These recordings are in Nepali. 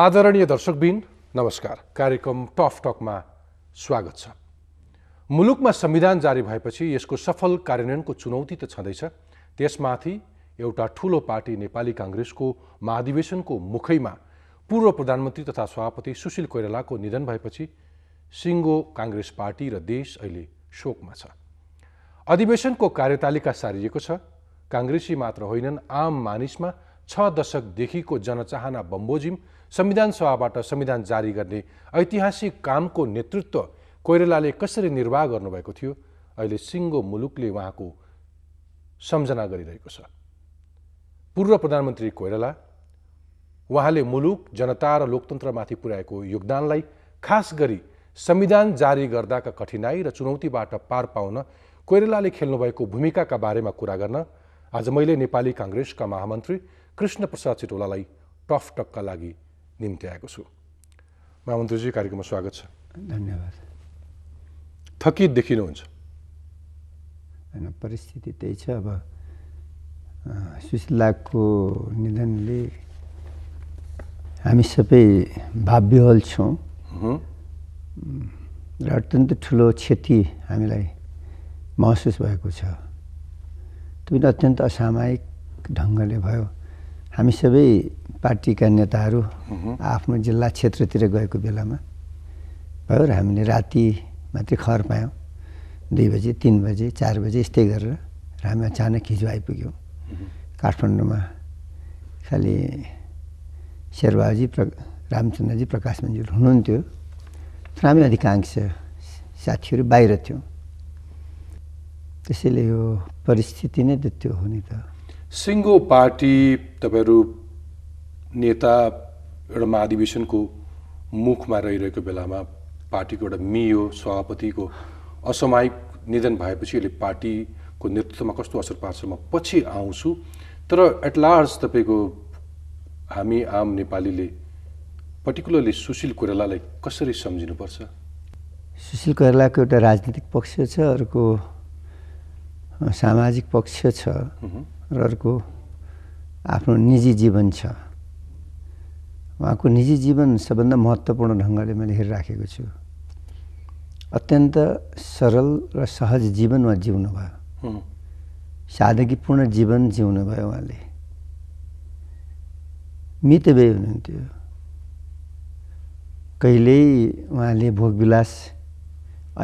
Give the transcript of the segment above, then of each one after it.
आदरणीय दर्शकबिन नमस्कार कार्यक्रम टफ टकमा स्वागत छ मुलुकमा संविधान जारी भएपछि यसको सफल कार्यान्वयनको चुनौती त छँदैछ त्यसमाथि एउटा ठुलो पार्टी नेपाली काङ्ग्रेसको महाधिवेशनको मुखैमा पूर्व प्रधानमन्त्री तथा सभापति सुशील कोइरालाको निधन भएपछि सिङ्गो काङ्ग्रेस पार्टी र देश अहिले शोकमा छ अधिवेशनको कार्यतालिका सारिएको छ काङ्ग्रेसी मात्र होइनन् आम मानिसमा छ दशकदेखिको जनचाहना बम्बोजिम संविधान सभाबाट संविधान जारी गर्ने ऐतिहासिक कामको नेतृत्व कोइरालाले कसरी निर्वाह गर्नुभएको थियो अहिले सिङ्गो मुलुकले उहाँको सम्झना गरिरहेको छ पूर्व प्रधानमन्त्री कोइराला उहाँले मुलुक जनता र लोकतन्त्रमाथि पुर्याएको योगदानलाई खास गरी संविधान जारी गर्दाका कठिनाई र चुनौतीबाट पार पाउन कोइरालाले खेल्नुभएको भूमिकाका बारेमा कुरा गर्न आज मैले नेपाली काङ्ग्रेसका महामन्त्री कृष्ण प्रसाद चिटोलालाई टफटकका लागि निम्ति आएको छु महामन्त्रीजी कार्यक्रममा स्वागत छ धन्यवाद थकित देखिनुहुन्छ होइन परिस्थिति त्यही छ अब सुशीलाको निधनले हामी सबै भावविहल छौँ र अत्यन्त ठुलो क्षति हामीलाई महसुस भएको छ त्यो पनि अत्यन्त असामायिक ढङ्गले भयो हामी सबै पार्टीका नेताहरू आफ्नो जिल्ला क्षेत्रतिर गएको बेलामा भयो र हामीले राति मात्रै खबर पायौँ दुई बजे तिन बजे चार बजे यस्तै गरेर र हामी अचानक हिजो आइपुग्यौँ काठमाडौँमा खालि शेरबहाजी प्र रामचन्द्रजी प्रकाश मन्जुर हुनुहुन्थ्यो तर हामी अधिकांश साथीहरू बाहिर थियौँ त्यसैले यो परिस्थिति नै त्यो हो नि त सिङ्गो पार्टी तपाईँहरू नेता एउटा महाधिवेशनको मुखमा रहिरहेको बेलामा पार्टीको एउटा मियो सभापतिको असामायिक निधन भएपछि यसले पार्टीको नेतृत्वमा कस्तो असर पार्छ म पछि आउँछु तर एट लार्ज तपाईँको हामी आम नेपालीले पर्टिकुलरली सुशील कोइरालालाई कसरी सम्झिनुपर्छ सुशील कोइरालाको एउटा राजनीतिक पक्ष छ अर्को सामाजिक पक्ष छ र अर्को आफ्नो निजी जीवन छ उहाँको निजी जीवन सबभन्दा महत्त्वपूर्ण ढङ्गले मैले हेरिराखेको छु अत्यन्त सरल र सहज जीवन उहाँ जिउनु भयो सादगीपूर्ण जीवन जिउनु भयो उहाँले मितव्यय हुनुहुन्थ्यो कहिल्यै उहाँले भोगविलास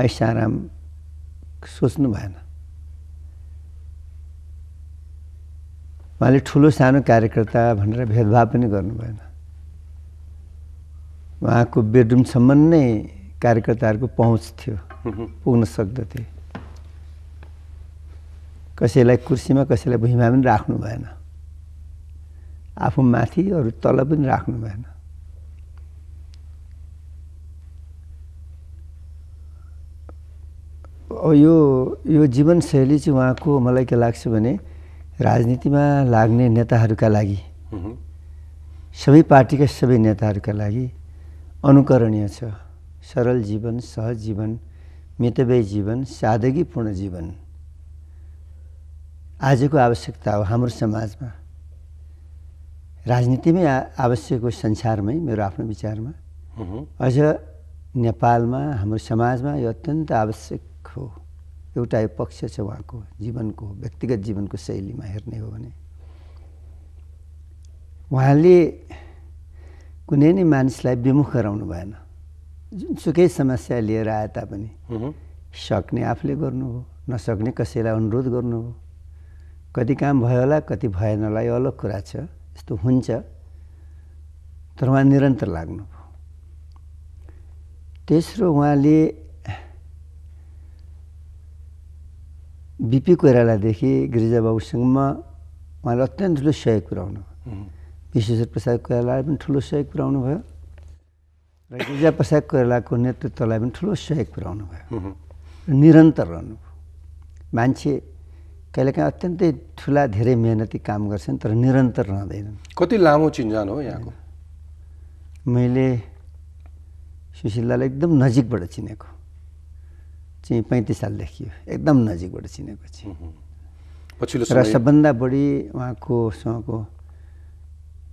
ऐसाराम सोच्नु भएन उहाँले ठुलो सानो कार्यकर्ता भनेर भेदभाव पनि गर्नु भएन उहाँको बेडरुमसम्म नै कार्यकर्ताहरूको पहुँच थियो पुग्न सक्दथे कसैलाई कुर्सीमा कसैलाई भुइँमा पनि राख्नु भएन आफू माथि अरू तल पनि राख्नु भएन यो यो जीवनशैली चाहिँ उहाँको मलाई के लाग्छ भने राजनीतिमा लाग्ने नेताहरूका लागि सबै पार्टीका सबै नेताहरूका लागि अनुकरणीय छ सरल जीवन सहज जीवन मितव्य जीवन सादगीपूर्ण जीवन आजको आवश्यकता हो हाम्रो समाजमा राजनीतिमै आवश्यक हो संसारमै मेरो आफ्नो विचारमा अझ नेपालमा हाम्रो समाजमा यो अत्यन्त आवश्यक हो एउटा पक्ष छ उहाँको जीवनको व्यक्तिगत जीवनको शैलीमा हेर्ने हो भने उहाँले कुनै नै मानिसलाई विमुख गराउनु भएन जुनसुकै समस्या लिएर आए तापनि सक्ने आफूले गर्नु हो नसक्ने कसैलाई अनुरोध गर्नु हो कति काम भयो होला कति भएन होला यो अलग कुरा छ यस्तो हुन्छ तर उहाँ निरन्तर लाग्नुभयो तेस्रो उहाँले बिपी कोइरालादेखि गिरिजाबाबुसँग उहाँले अत्यन्त ठुलो सहयोग पुऱ्याउनु विश्वेश्वर प्रसाद कोइरालालाई पनि ठुलो सहयोग पुऱ्याउनु भयो र गिरिजा प्रसाद कोइरालाको नेतृत्वलाई पनि ठुलो सहयोग पुऱ्याउनु भयो र निरन्तर रहनु मान्छे कहिलेकाहीँ अत्यन्तै ठुला धेरै मेहनती काम गर्छन् तर निरन्तर रहँदैनन् कति लामो चिन्जान हो यहाँको मैले सुशीलालाई एकदम नजिकबाट चिनेको चाहिँ पैँतिस साल देखियो एकदम नजिकबाट चिनेको चाहिँ पछिल्लो र सबभन्दा बढी उहाँकोसँगको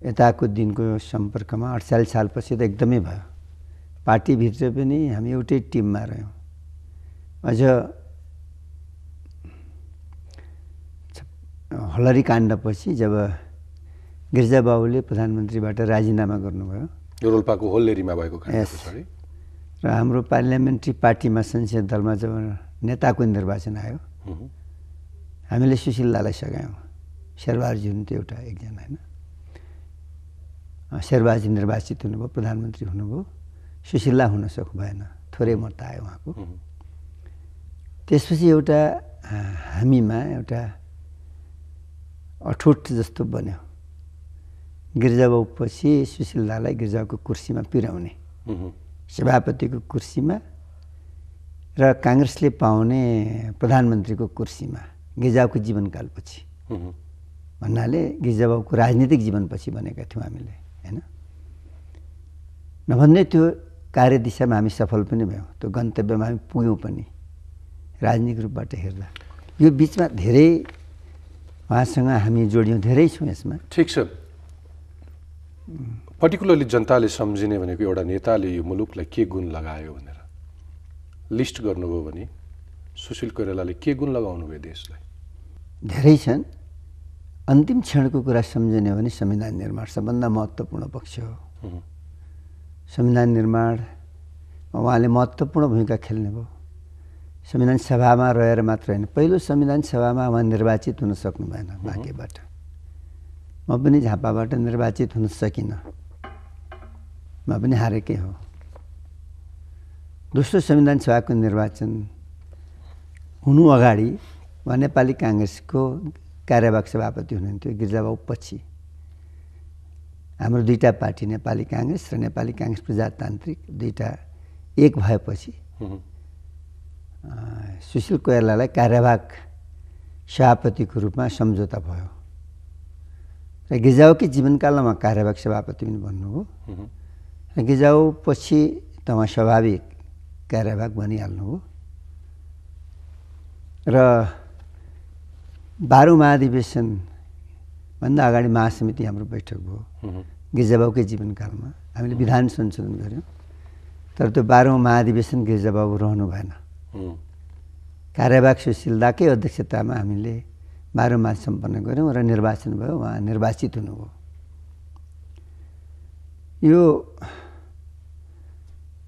यताको दिनको सम्पर्कमा अडचालिस सालपछि त एकदमै भयो पार्टीभित्र पनि हामी एउटै टिममा रह्यौँ अझ हलरी काण्डपछि जब गिरिजाबाबुले प्रधानमन्त्रीबाट राजीनामा गर्नुभयो रोल्पाको होल्लेरीमा भएको यस र हाम्रो पार्लियामेन्ट्री पार्टीमा संसदीय दलमा जब नेताको निर्वाचन आयो हामीले सुशील दालाई सघायौँ हुनु त एउटा एकजना होइन शेरबहाजी निर्वाचित हुनुभयो प्रधानमन्त्री हुनुभयो सुशीला हुन सक्नु भएन थोरै मत आयो उहाँको त्यसपछि एउटा हामीमा एउटा अठोट जस्तो बन्यो गिर्जाबाउ पछि सुशील गिर्जाको कुर्सीमा पिराउने सभापतिको कुर्सीमा र काङ्ग्रेसले पाउने प्रधानमन्त्रीको कुर्सीमा गिजाबको जीवनकालपछि भन्नाले गिजाबाबुको राजनीतिक जीवनपछि भनेका थियौँ हामीले होइन नभन्दै त्यो कार्यदिशामा हामी सफल पनि भयौँ त्यो गन्तव्यमा हामी पुग्यौँ पनि राजनीतिक रूपबाट हेर्दा यो बिचमा धेरै उहाँसँग हामी जोड्यौँ धेरै छौँ यसमा ठिक छ पर्टिकुलरली जनताले सम्झिने भनेको एउटा नेताले यो मुलुकलाई के गुण लगायो भनेर लिस्ट गर्नुभयो भने सुशील कोइरालाले के गुण लगाउनु भयो देशलाई धेरै छन् अन्तिम क्षणको कुरा सम्झिने हो भने संविधान निर्माण सबभन्दा महत्त्वपूर्ण पक्ष हो संविधान निर्माण उहाँले महत्त्वपूर्ण भूमिका खेल्ने भयो संविधान सभामा रहेर मात्र होइन पहिलो संविधान सभामा उहाँ निर्वाचित हुन सक्नु भएन बाँकीबाट म पनि झापाबाट निर्वाचित हुन सकिनँ म पनि हारेकै हो दोस्रो संविधान सभाको निर्वाचन हुनु अगाडि उहाँ नेपाली काङ्ग्रेसको कार्यवाहक सभापति हुनुहुन्थ्यो गिर्जाबाउ पछि हाम्रो दुईवटा पार्टी नेपाली काङ्ग्रेस र नेपाली काङ्ग्रेस प्रजातान्त्रिक दुईवटा एक भएपछि सुशील कोइरालालाई कार्यवाहक सभापतिको रूपमा सम्झौता भयो र गिजाउकै जीवनकालमा कार्यवाहक सभापति पनि भन्नुभयो र गिजाउ पछि त उहाँ स्वाभाविक कार्यवाहक भनिहाल्नु हो र बाह्रौँ महाधिवेशनभन्दा अगाडि महासमिति हाम्रो बैठक भयो गिजाबाउकै जीवनकालमा हामीले विधान संशोधन गऱ्यौँ तर त्यो बाह्रौँ महाधिवेशन गिर्जाबाबु रहनु भएन कार्यवाहक सुशीलदाकै अध्यक्षतामा हामीले बाह्र मार्च सम्पन्न गऱ्यौँ र निर्वाचन भयो उहाँ निर्वाचित हुनुभयो यो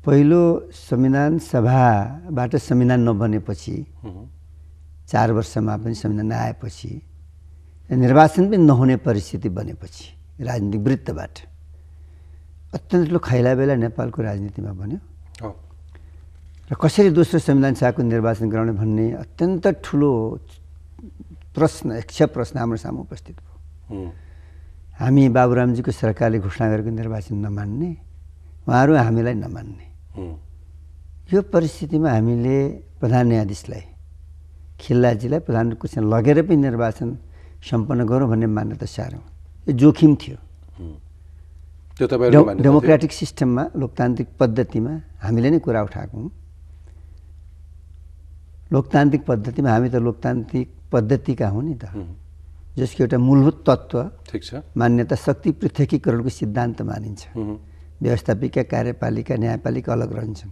पहिलो संविधान सभाबाट संविधान नबनेपछि चार वर्षमा पनि संविधान र निर्वाचन पनि नहुने परिस्थिति बनेपछि राजनीतिक वृत्तबाट अत्यन्त ठुलो खैला बेला नेपालको राजनीतिमा बन्यो र कसरी दोस्रो संविधान सभाको निर्वाचन गराउने भन्ने अत्यन्त ठुलो प्रश्न एकक्षा प्रश्न हाम्रो सामु उपस्थित भयो हामी बाबुरामजीको सरकारले घोषणा गरेको निर्वाचन नमान्ने उहाँहरू हामीलाई नमान्ने यो परिस्थितिमा हामीले प्रधान न्यायाधीशलाई खिल्लाजीलाई प्रधान चाहिँ लगेर पनि निर्वाचन सम्पन्न गरौँ भन्ने मान्यता साह्रो यो जोखिम थियो त्यो तपाईँ डेमोक्रेटिक सिस्टममा लोकतान्त्रिक पद्धतिमा हामीले नै कुरा उठाएको लोकतान्त्रिक पद्धतिमा हामी त लोकतान्त्रिक पद्धतिका हो नि त जसको एउटा मूलभूत तत्त्व ठिक छ मान्यता शक्ति पृथकीकरणको सिद्धान्त मानिन्छ व्यवस्थापिका कार्यपालिका न्यायपालिका अलग रहन्छन्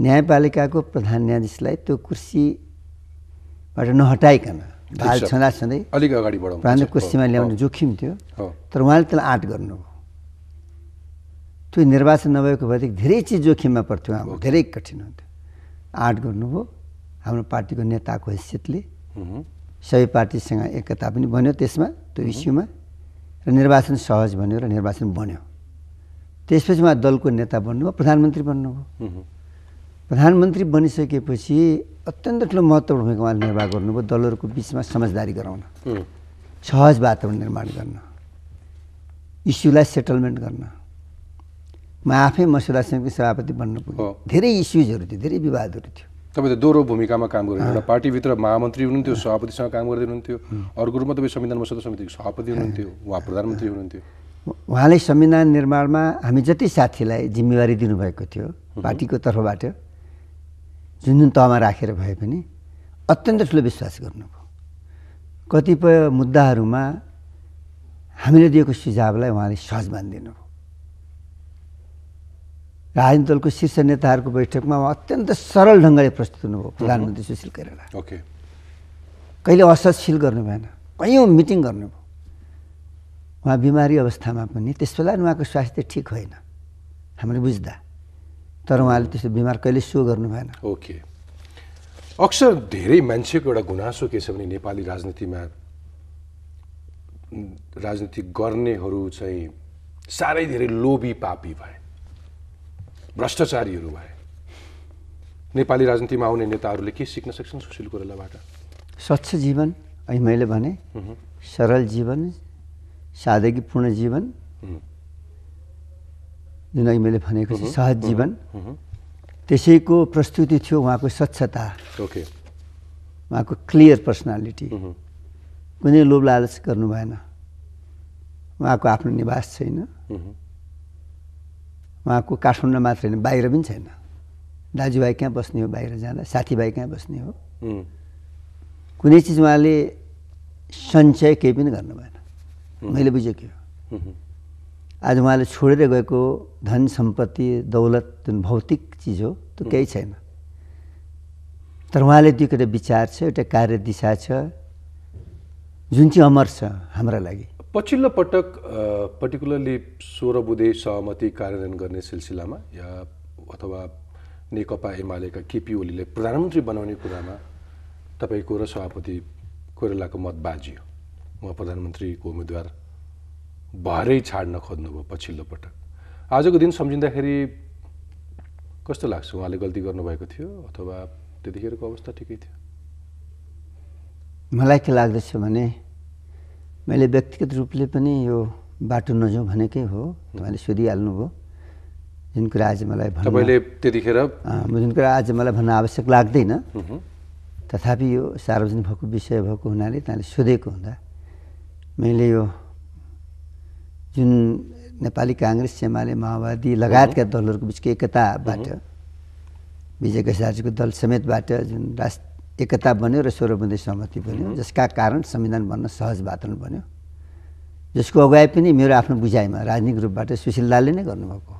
न्यायपालिकाको प्रधान न्यायाधीशलाई त्यो कुर्सीबाट नहटाइकन भाल छँदा छँदै अलिक अगाडि बढाउनु कुर्सीमा ल्याउने जोखिम थियो तर उहाँले त्यसलाई आँट गर्नुभयो त्यो निर्वाचन नभएको भएदेखि धेरै चिज जोखिममा पर्थ्यो हाम्रो धेरै कठिन हुन्थ्यो आँट गर्नुभयो हाम्रो पार्टीको नेताको हैसियतले सबै पार्टीसँग एकता पनि बन्यो त्यसमा त्यो इस्युमा र निर्वाचन सहज बन्यो र निर्वाचन बन्यो त्यसपछि उहाँ दलको नेता बन्नुभयो प्रधानमन्त्री बन्नुभयो प्रधानमन्त्री बनिसकेपछि अत्यन्त ठुलो महत्त्वपूर्ण भूमिका उहाँले निर्वाह गर्नुभयो दलहरूको बिचमा समझदारी गराउन सहज वातावरण निर्माण गर्न इस्युलाई सेटलमेन्ट गर्न म आफै मसुदा समितिको सभापति बन्नु पुगेँ धेरै इस्युजहरू थियो धेरै विवादहरू थियो तपाईँ त दोहोरो भूमिकामा काम गर्नु एउटा पार्टीभित्र महामन्त्री हुनुहुन्थ्यो सभापतिसँग काम गर्दै हुनुहुन्थ्यो अर्को रूपमा तपाईँ संविधान मसौदा समितिको सभापति हुनुहुन्थ्यो उहाँ प्रधानमन्त्री हुनुहुन्थ्यो उहाँले संविधान निर्माणमा हामी जति साथीलाई जिम्मेवारी दिनुभएको थियो पार्टीको तर्फबाट जुन जुन तहमा राखेर भए पनि अत्यन्त ठुलो विश्वास गर्नुभयो कतिपय मुद्दाहरूमा हामीले दिएको सुझावलाई उहाँले सहज मानिदिनु भयो राजनीति दलको शीर्ष नेताहरूको बैठकमा उहाँ अत्यन्त सरल ढङ्गले प्रस्तुत हुनुभयो प्रधानमन्त्री सुशील कोइराला ओके कहिले असतशील गर्नु भएन कयौँ मिटिङ गर्नुभयो उहाँ बिमारी अवस्थामा पनि त्यस बेला उहाँको स्वास्थ्य ठिक होइन हामीले बुझ्दा तर उहाँले त्यस्तो बिमार कहिले सो गर्नु भएन ओके अक्सर धेरै मान्छेको एउटा गुनासो के छ भने नेपाली राजनीतिमा राजनीति गर्नेहरू चाहिँ साह्रै धेरै लोभी पापी भए भ्रष्टाचारीहरू भए नेपाली राजनीतिमा आउने नेताहरूले के सिक्न सक्छन् सुशील कोरेलाबाट स्वच्छ जीवन अनि मैले भने सरल जीवन सादगीपूर्ण जीवन जुन अघि मैले भनेको छु सहज जीवन त्यसैको प्रस्तुति थियो उहाँको स्वच्छता ओके उहाँको क्लियर पर्सनालिटी कुनै लोभ लालच गर्नु भएन उहाँको आफ्नो निवास छैन उहाँको काठमाडौँ मात्र होइन बाहिर पनि छैन दाजुभाइ कहाँ बस्ने हो बाहिर जाँदा साथीभाइ कहाँ बस्ने हो कुनै चिज उहाँले सञ्चय केही पनि गर्नु भएन मैले बुझेको हो आज उहाँले छोडेर गएको धन सम्पत्ति दौलत जुन भौतिक चिज हो त्यो केही छैन तर उहाँले दिएको एउटा विचार छ एउटा कार्य दिशा छ जुन चाहिँ अमर छ हाम्रा लागि पछिल्लो पटक पर्टिकुलरली सोह्र बुधे सहमति कार्यान्वयन गर्ने सिलसिलामा या अथवा नेकपा एमालेका केपी ओलीले प्रधानमन्त्री बनाउने कुरामा तपाईँको र सभापति कोइरालाको मत बाजियो उहाँ प्रधानमन्त्रीको उम्मेद्वार भरै छाड्न खोज्नुभयो पछिल्लो पटक आजको दिन सम्झिँदाखेरि कस्तो लाग्छ उहाँले गल्ती गर्नुभएको थियो अथवा त्यतिखेरको अवस्था ठिकै थियो मलाई के लाग्दछ भने मैले व्यक्तिगत रूपले पनि यो बाटो नजाउँ भनेकै हो तपाईँले सोधिहाल्नुभयो जुन कुरा आज मलाई तपाईँले त्यतिखेर जुन कुरा आज मलाई भन्न आवश्यक लाग्दैन तथापि यो सार्वजनिक भएको विषय भएको हुनाले त्यहाँले सोधेको हुँदा मैले यो जुन नेपाली काङ्ग्रेस एमाले माओवादी लगायतका दलहरूको बिचको एकताबाट विजय गसाजीको दल समेतबाट जुन राष्ट्र एकता बन्यो र सर्वबन्दी सहमति बन्यो जसका कारण संविधान बन्न सहज वातावरण बन्यो जसको अगुवाई पनि मेरो आफ्नो बुझाइमा राजनीतिक रूपबाट सुशील दालले नै गर्नुभएको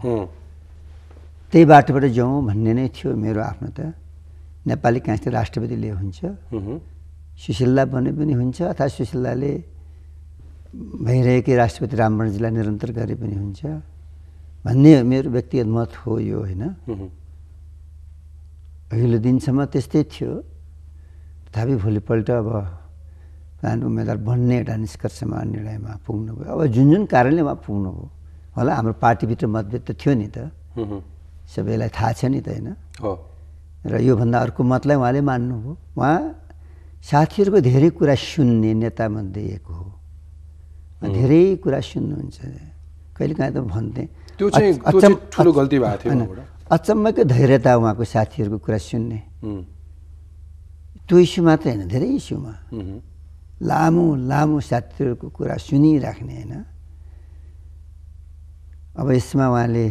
त्यही बाटोबाट जाउँ भन्ने नै थियो मेरो आफ्नो त नेपाली काँस्ते राष्ट्रपतिले हुन्छ सुशीला बने पनि हुन्छ अथवा सुशीलदाले भइरहेकै राष्ट्रपति रामवरणजीलाई निरन्तर गरे पनि हुन्छ भन्ने मेरो व्यक्तिगत मत हो यो होइन अघिल्लो दिनसम्म त्यस्तै थियो तथापि भोलिपल्ट अब प्रधान उम्मेदवार बन्ने एउटा निष्कर्षमा निर्णयमा पुग्नुभयो अब जुन जुन कारणले उहाँ पुग्नुभयो होला हाम्रो पार्टीभित्र मतभेद त थियो नि त सबैलाई थाहा छ नि त होइन र योभन्दा अर्को मतलाई उहाँले मान्नुभयो उहाँ साथीहरूको धेरै कुरा सुन्ने नेतामध्ये एक हो धेरै कुरा सुन्नुहुन्छ कहिले काहीँ त भन्थे अचम्मकै धैर्यता उहाँको साथीहरूको कुरा सुन्ने त्यो इस्यु मात्र होइन धेरै इस्युमा लामो लामो साथीहरूको कुरा सुनिराख्ने होइन अब यसमा उहाँले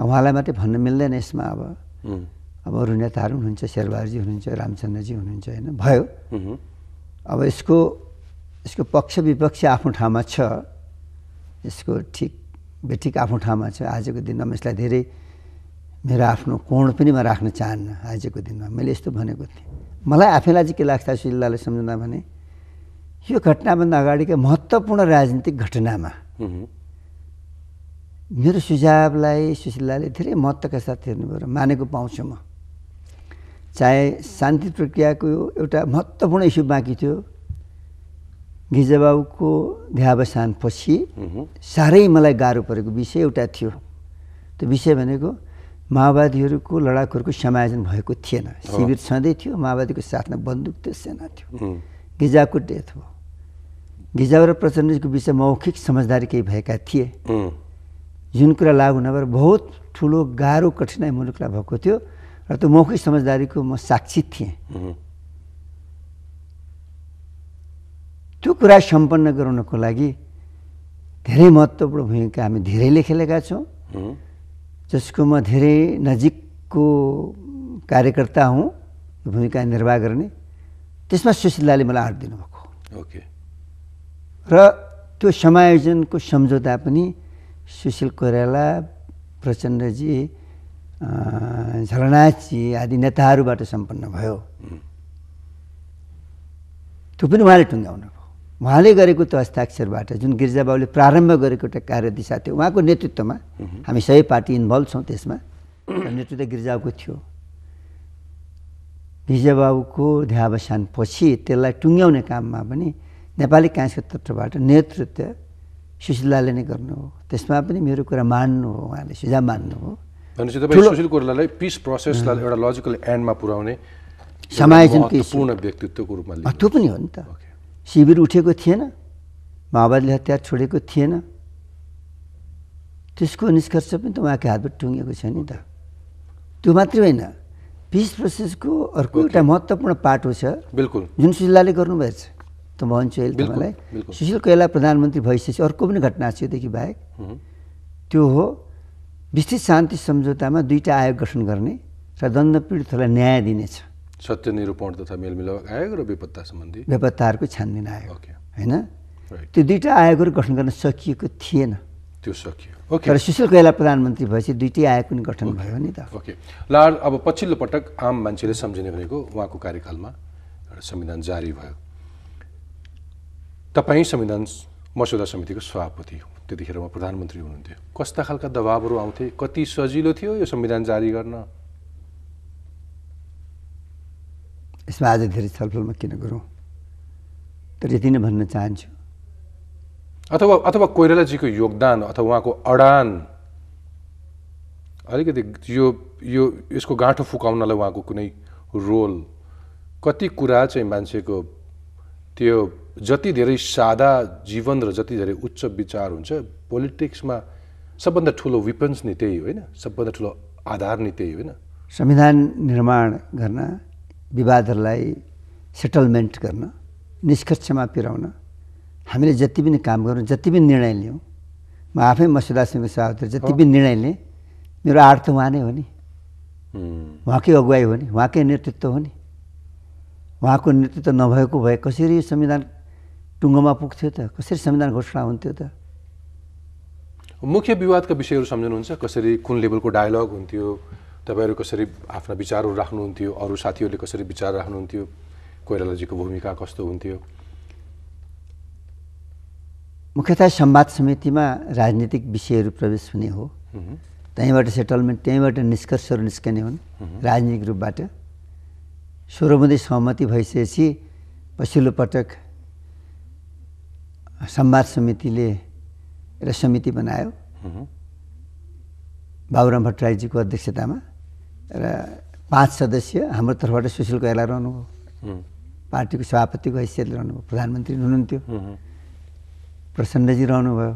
उहाँलाई मात्रै भन्न मिल्दैन यसमा अब अब अरू नेताहरू हुनुहुन्छ शेरबहादुरजी हुनुहुन्छ रामचन्द्रजी हुनुहुन्छ होइन भयो अब यसको यसको पक्ष विपक्ष आफ्नो ठाउँमा छ यसको ठिक बेठिक आफ्नो ठाउँमा छ आजको दिनमा यसलाई धेरै मेरो आफ्नो कोण पनि म राख्न चाहन्न आजको दिनमा मैले यस्तो भनेको थिएँ मलाई आफैलाई चाहिँ के लाग्छ सिल्लाले सम्झँदा भने यो घटनाभन्दा अगाडिका महत्त्वपूर्ण राजनीतिक घटनामा मेरो सुझावलाई सुशीलाले धेरै महत्त्वका साथ हेर्नुभयो मानेको पाउँछु म चाहे शान्ति प्रक्रियाको एउटा महत्त्वपूर्ण इस्यु बाँकी थियो गिजाबाबुको देहावसान पछि साह्रै मलाई गाह्रो परेको विषय एउटा थियो त्यो विषय भनेको माओवादीहरूको लडाकुहरूको समायोजन भएको थिएन शिविर छँदै थियो माओवादीको साथमा बन्दुक थियो सेना थियो गिजाको डेथ हो गिजा र प्रचण्डको विषय मौखिक समझदारी केही भएका थिए जुन कुरा लागु नभएर बहुत ठुलो गाह्रो कठिनाइ मुलुकलाई भएको थियो र त्यो मौखिक समझदारीको म साक्षी थिएँ त्यो कुरा सम्पन्न गराउनको लागि धेरै महत्त्वपूर्ण भूमिका हामी धेरैले खेलेका छौँ जसको म धेरै नजिकको कार्यकर्ता हुँ भूमिका निर्वाह गर्ने त्यसमा सुशीलाले मलाई आँट दिनुभएको ओके र त्यो समायोजनको सम्झौता पनि सुशील कोइराला प्रचण्डजी झलनाथजी आदि नेताहरूबाट सम्पन्न भयो त्यो पनि उहाँले टुङ्ग्याउनु भयो उहाँले गरेको त्यो हस्ताक्षरबाट जुन गिरिजाबाबुले प्रारम्भ गरेको एउटा कार्यदिशा थियो उहाँको नेतृत्वमा हामी सबै पार्टी इन्भल्भ छौँ त्यसमा नेतृत्व गिरिजाबाबुको थियो गिरिजाबाबुको पछि त्यसलाई टुङ्ग्याउने काममा पनि नेपाली काङ्ग्रेसको तर्फबाट नेतृत्व सुशीलाले नै गर्नु हो त्यसमा पनि मेरो कुरा मान्नु हो उहाँले सुझाव मान्नु हो सुशील पिस प्रोसेसलाई एउटा लजिकल एन्डमा पुर्याउने पूर्ण व्यक्तित्वको रूपमा त्यो पनि हो नि त शिविर उठेको थिएन माओवादीले हतियार छोडेको थिएन त्यसको निष्कर्ष पनि त उहाँको हातबाट टुङ्गेको छ नि त त्यो मात्रै होइन पिस प्रोसेसको अर्को एउटा महत्त्वपूर्ण पाटो छ बिल्कुल जुन सुशीलाले गर्नुभएछ त भन्छु अहिले तपाईँलाई सुशील कोइला प्रधानमन्त्री भइसकेपछि अर्को पनि घटना छ योदेखि बाहेक त्यो हो विस्तृत शान्ति सम्झौतामा दुईवटा आयोग गठन गर्ने र दण्ड पीडितहरूलाई न्याय दिनेछ सत्य निरूपण तथा मेलमिलाप आयोग र बेपत्ता सम्बन्धी बेपत्ताहरूको छानबिन आयोग होइन त्यो दुइटा आयोगहरू गठन गर्न सकिएको थिएन त्यो सकियो ओके तर सुशील कोइला प्रधानमन्त्री भएपछि दुइटै आयोग पनि गठन भयो नि त ओके ल अब पछिल्लो पटक आम मान्छेले सम्झिने भनेको उहाँको कार्यकालमा एउटा संविधान जारी भयो तपाईँ संविधान मसौदा समितिको सभापति हो त्यतिखेर उहाँ प्रधानमन्त्री हुनुहुन्थ्यो कस्ता खालका दबावहरू आउँथे कति सजिलो थियो यो संविधान जारी गर्न यसमा आज धेरै छलफलमा किन गरौँ तर यति नै भन्न चाहन्छु अथवा अथवा कोइरालाजीको योगदान अथवा उहाँको अडान अलिकति यो यो यसको गाँठो फुकाउनलाई उहाँको कुनै रोल कति कुरा चाहिँ मान्छेको त्यो जति धेरै सादा जीवन र जति धेरै उच्च विचार हुन्छ पोलिटिक्समा सबभन्दा ठुलो विपन्स नै त्यही होइन सबभन्दा ठुलो आधार नै त्यही होइन संविधान निर्माण गर्न विवादहरूलाई सेटलमेन्ट गर्न निष्कर्षमा पुर्याउन हामीले जति पनि काम गरौँ जति पनि निर्णय लियौँ म आफै मसुदा सिंह साहब जति पनि निर्णय लिएँ मेरो आड त उहाँ नै हो नि उहाँकै अगुवाई हो नि उहाँकै नेतृत्व हो नि उहाँको नेतृत्व नभएको भए कसरी संविधान टुङ्गोमा पुग्थ्यो त कसरी संविधान घोषणा हुन्थ्यो त मुख्य विवादका विषयहरू सम्झनुहुन्छ कसरी कुन लेभलको डायलग हुन्थ्यो तपाईँहरू कसरी आफ्ना विचारहरू राख्नुहुन्थ्यो अरू साथीहरूले कसरी विचार राख्नुहुन्थ्यो कोइरालाजीको भूमिका कस्तो हुन्थ्यो मुख्यतः संवाद समितिमा राजनीतिक विषयहरू प्रवेश हुने हो त्यहीँबाट सेटलमेन्ट त्यहीँबाट निष्कर्षहरू निस्कने हुन् राजनीतिक रूपबाट सोह्र सहमति भइसकेपछि पछिल्लो पटक संवाद समितिले एउटा समिति बनायो बाबुराम भट्टराईजीको अध्यक्षतामा र पाँच सदस्य हाम्रो तर्फबाट सुशील कोइराला रहनुभयो पार्टीको सभापतिको हैसियतले रहनुभयो प्रधानमन्त्री हुनुहुन्थ्यो प्रसन्नजी रहनुभयो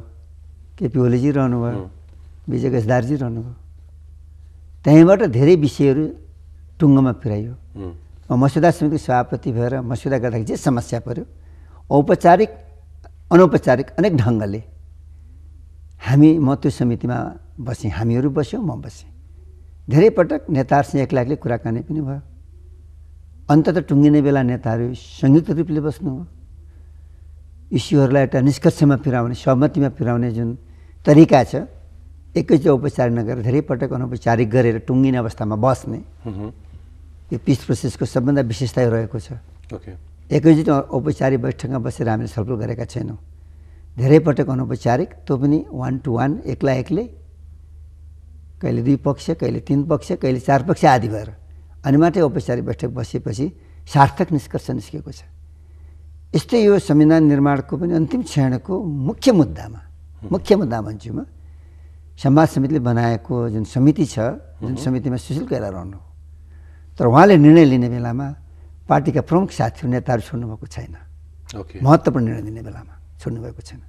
केपी ओलीजी रहनुभयो विजय गजदारजी रहनुभयो त्यहीँबाट धेरै विषयहरू टुङ्गोमा पुर्याइयो म मसुदा समितिको सभापति भएर मसुदा गर्दाखेरि जे समस्या पऱ्यो औपचारिक अनौपचारिक अनेक ढङ्गले हामी म त्यो समितिमा बसेँ हामीहरू बस्यौँ म बसेँ धेरै पटक नेताहरूसँग एक्लै कुराकानी पनि भयो अन्तत टुङ्गिने बेला नेताहरू संयुक्त रूपले बस्नुभयो इस्युहरूलाई एउटा निष्कर्षमा पुर्याउने सहमतिमा पुर्याउने जुन तरिका छ एकैचोटि औपचारिक नगरेर धेरै पटक अनौपचारिक गरेर टुङ्गिने अवस्थामा बस्ने यो पिस प्रोसेसको सबभन्दा विशेषता रहेको छ एकैचोटि औपचारिक बैठकमा बसेर हामीले छलफल गरेका छैनौँ धेरै पटक अनौपचारिक त्यो पनि वान टु वान एक्ला एक्लै कहिले दुई पक्ष कहिले तिन पक्ष कहिले चार पक्ष आदि भएर अनि मात्रै औपचारिक बैठक बसेपछि सार्थक निष्कर्ष निस्केको छ यस्तै यो संविधान निर्माणको पनि अन्तिम क्षणको मुख्य मुद्दामा मुख्य मुद्दा भन्छु म सम्वाद समितिले बनाएको जुन समिति छ जुन समितिमा सुशील कोइरा रहनु तर उहाँले निर्णय लिने बेलामा पार्टीका प्रमुख साथीहरू नेताहरू छोड्नुभएको छैन okay. महत्त्वपूर्ण निर्णय लिने बेलामा छोड्नुभएको छैन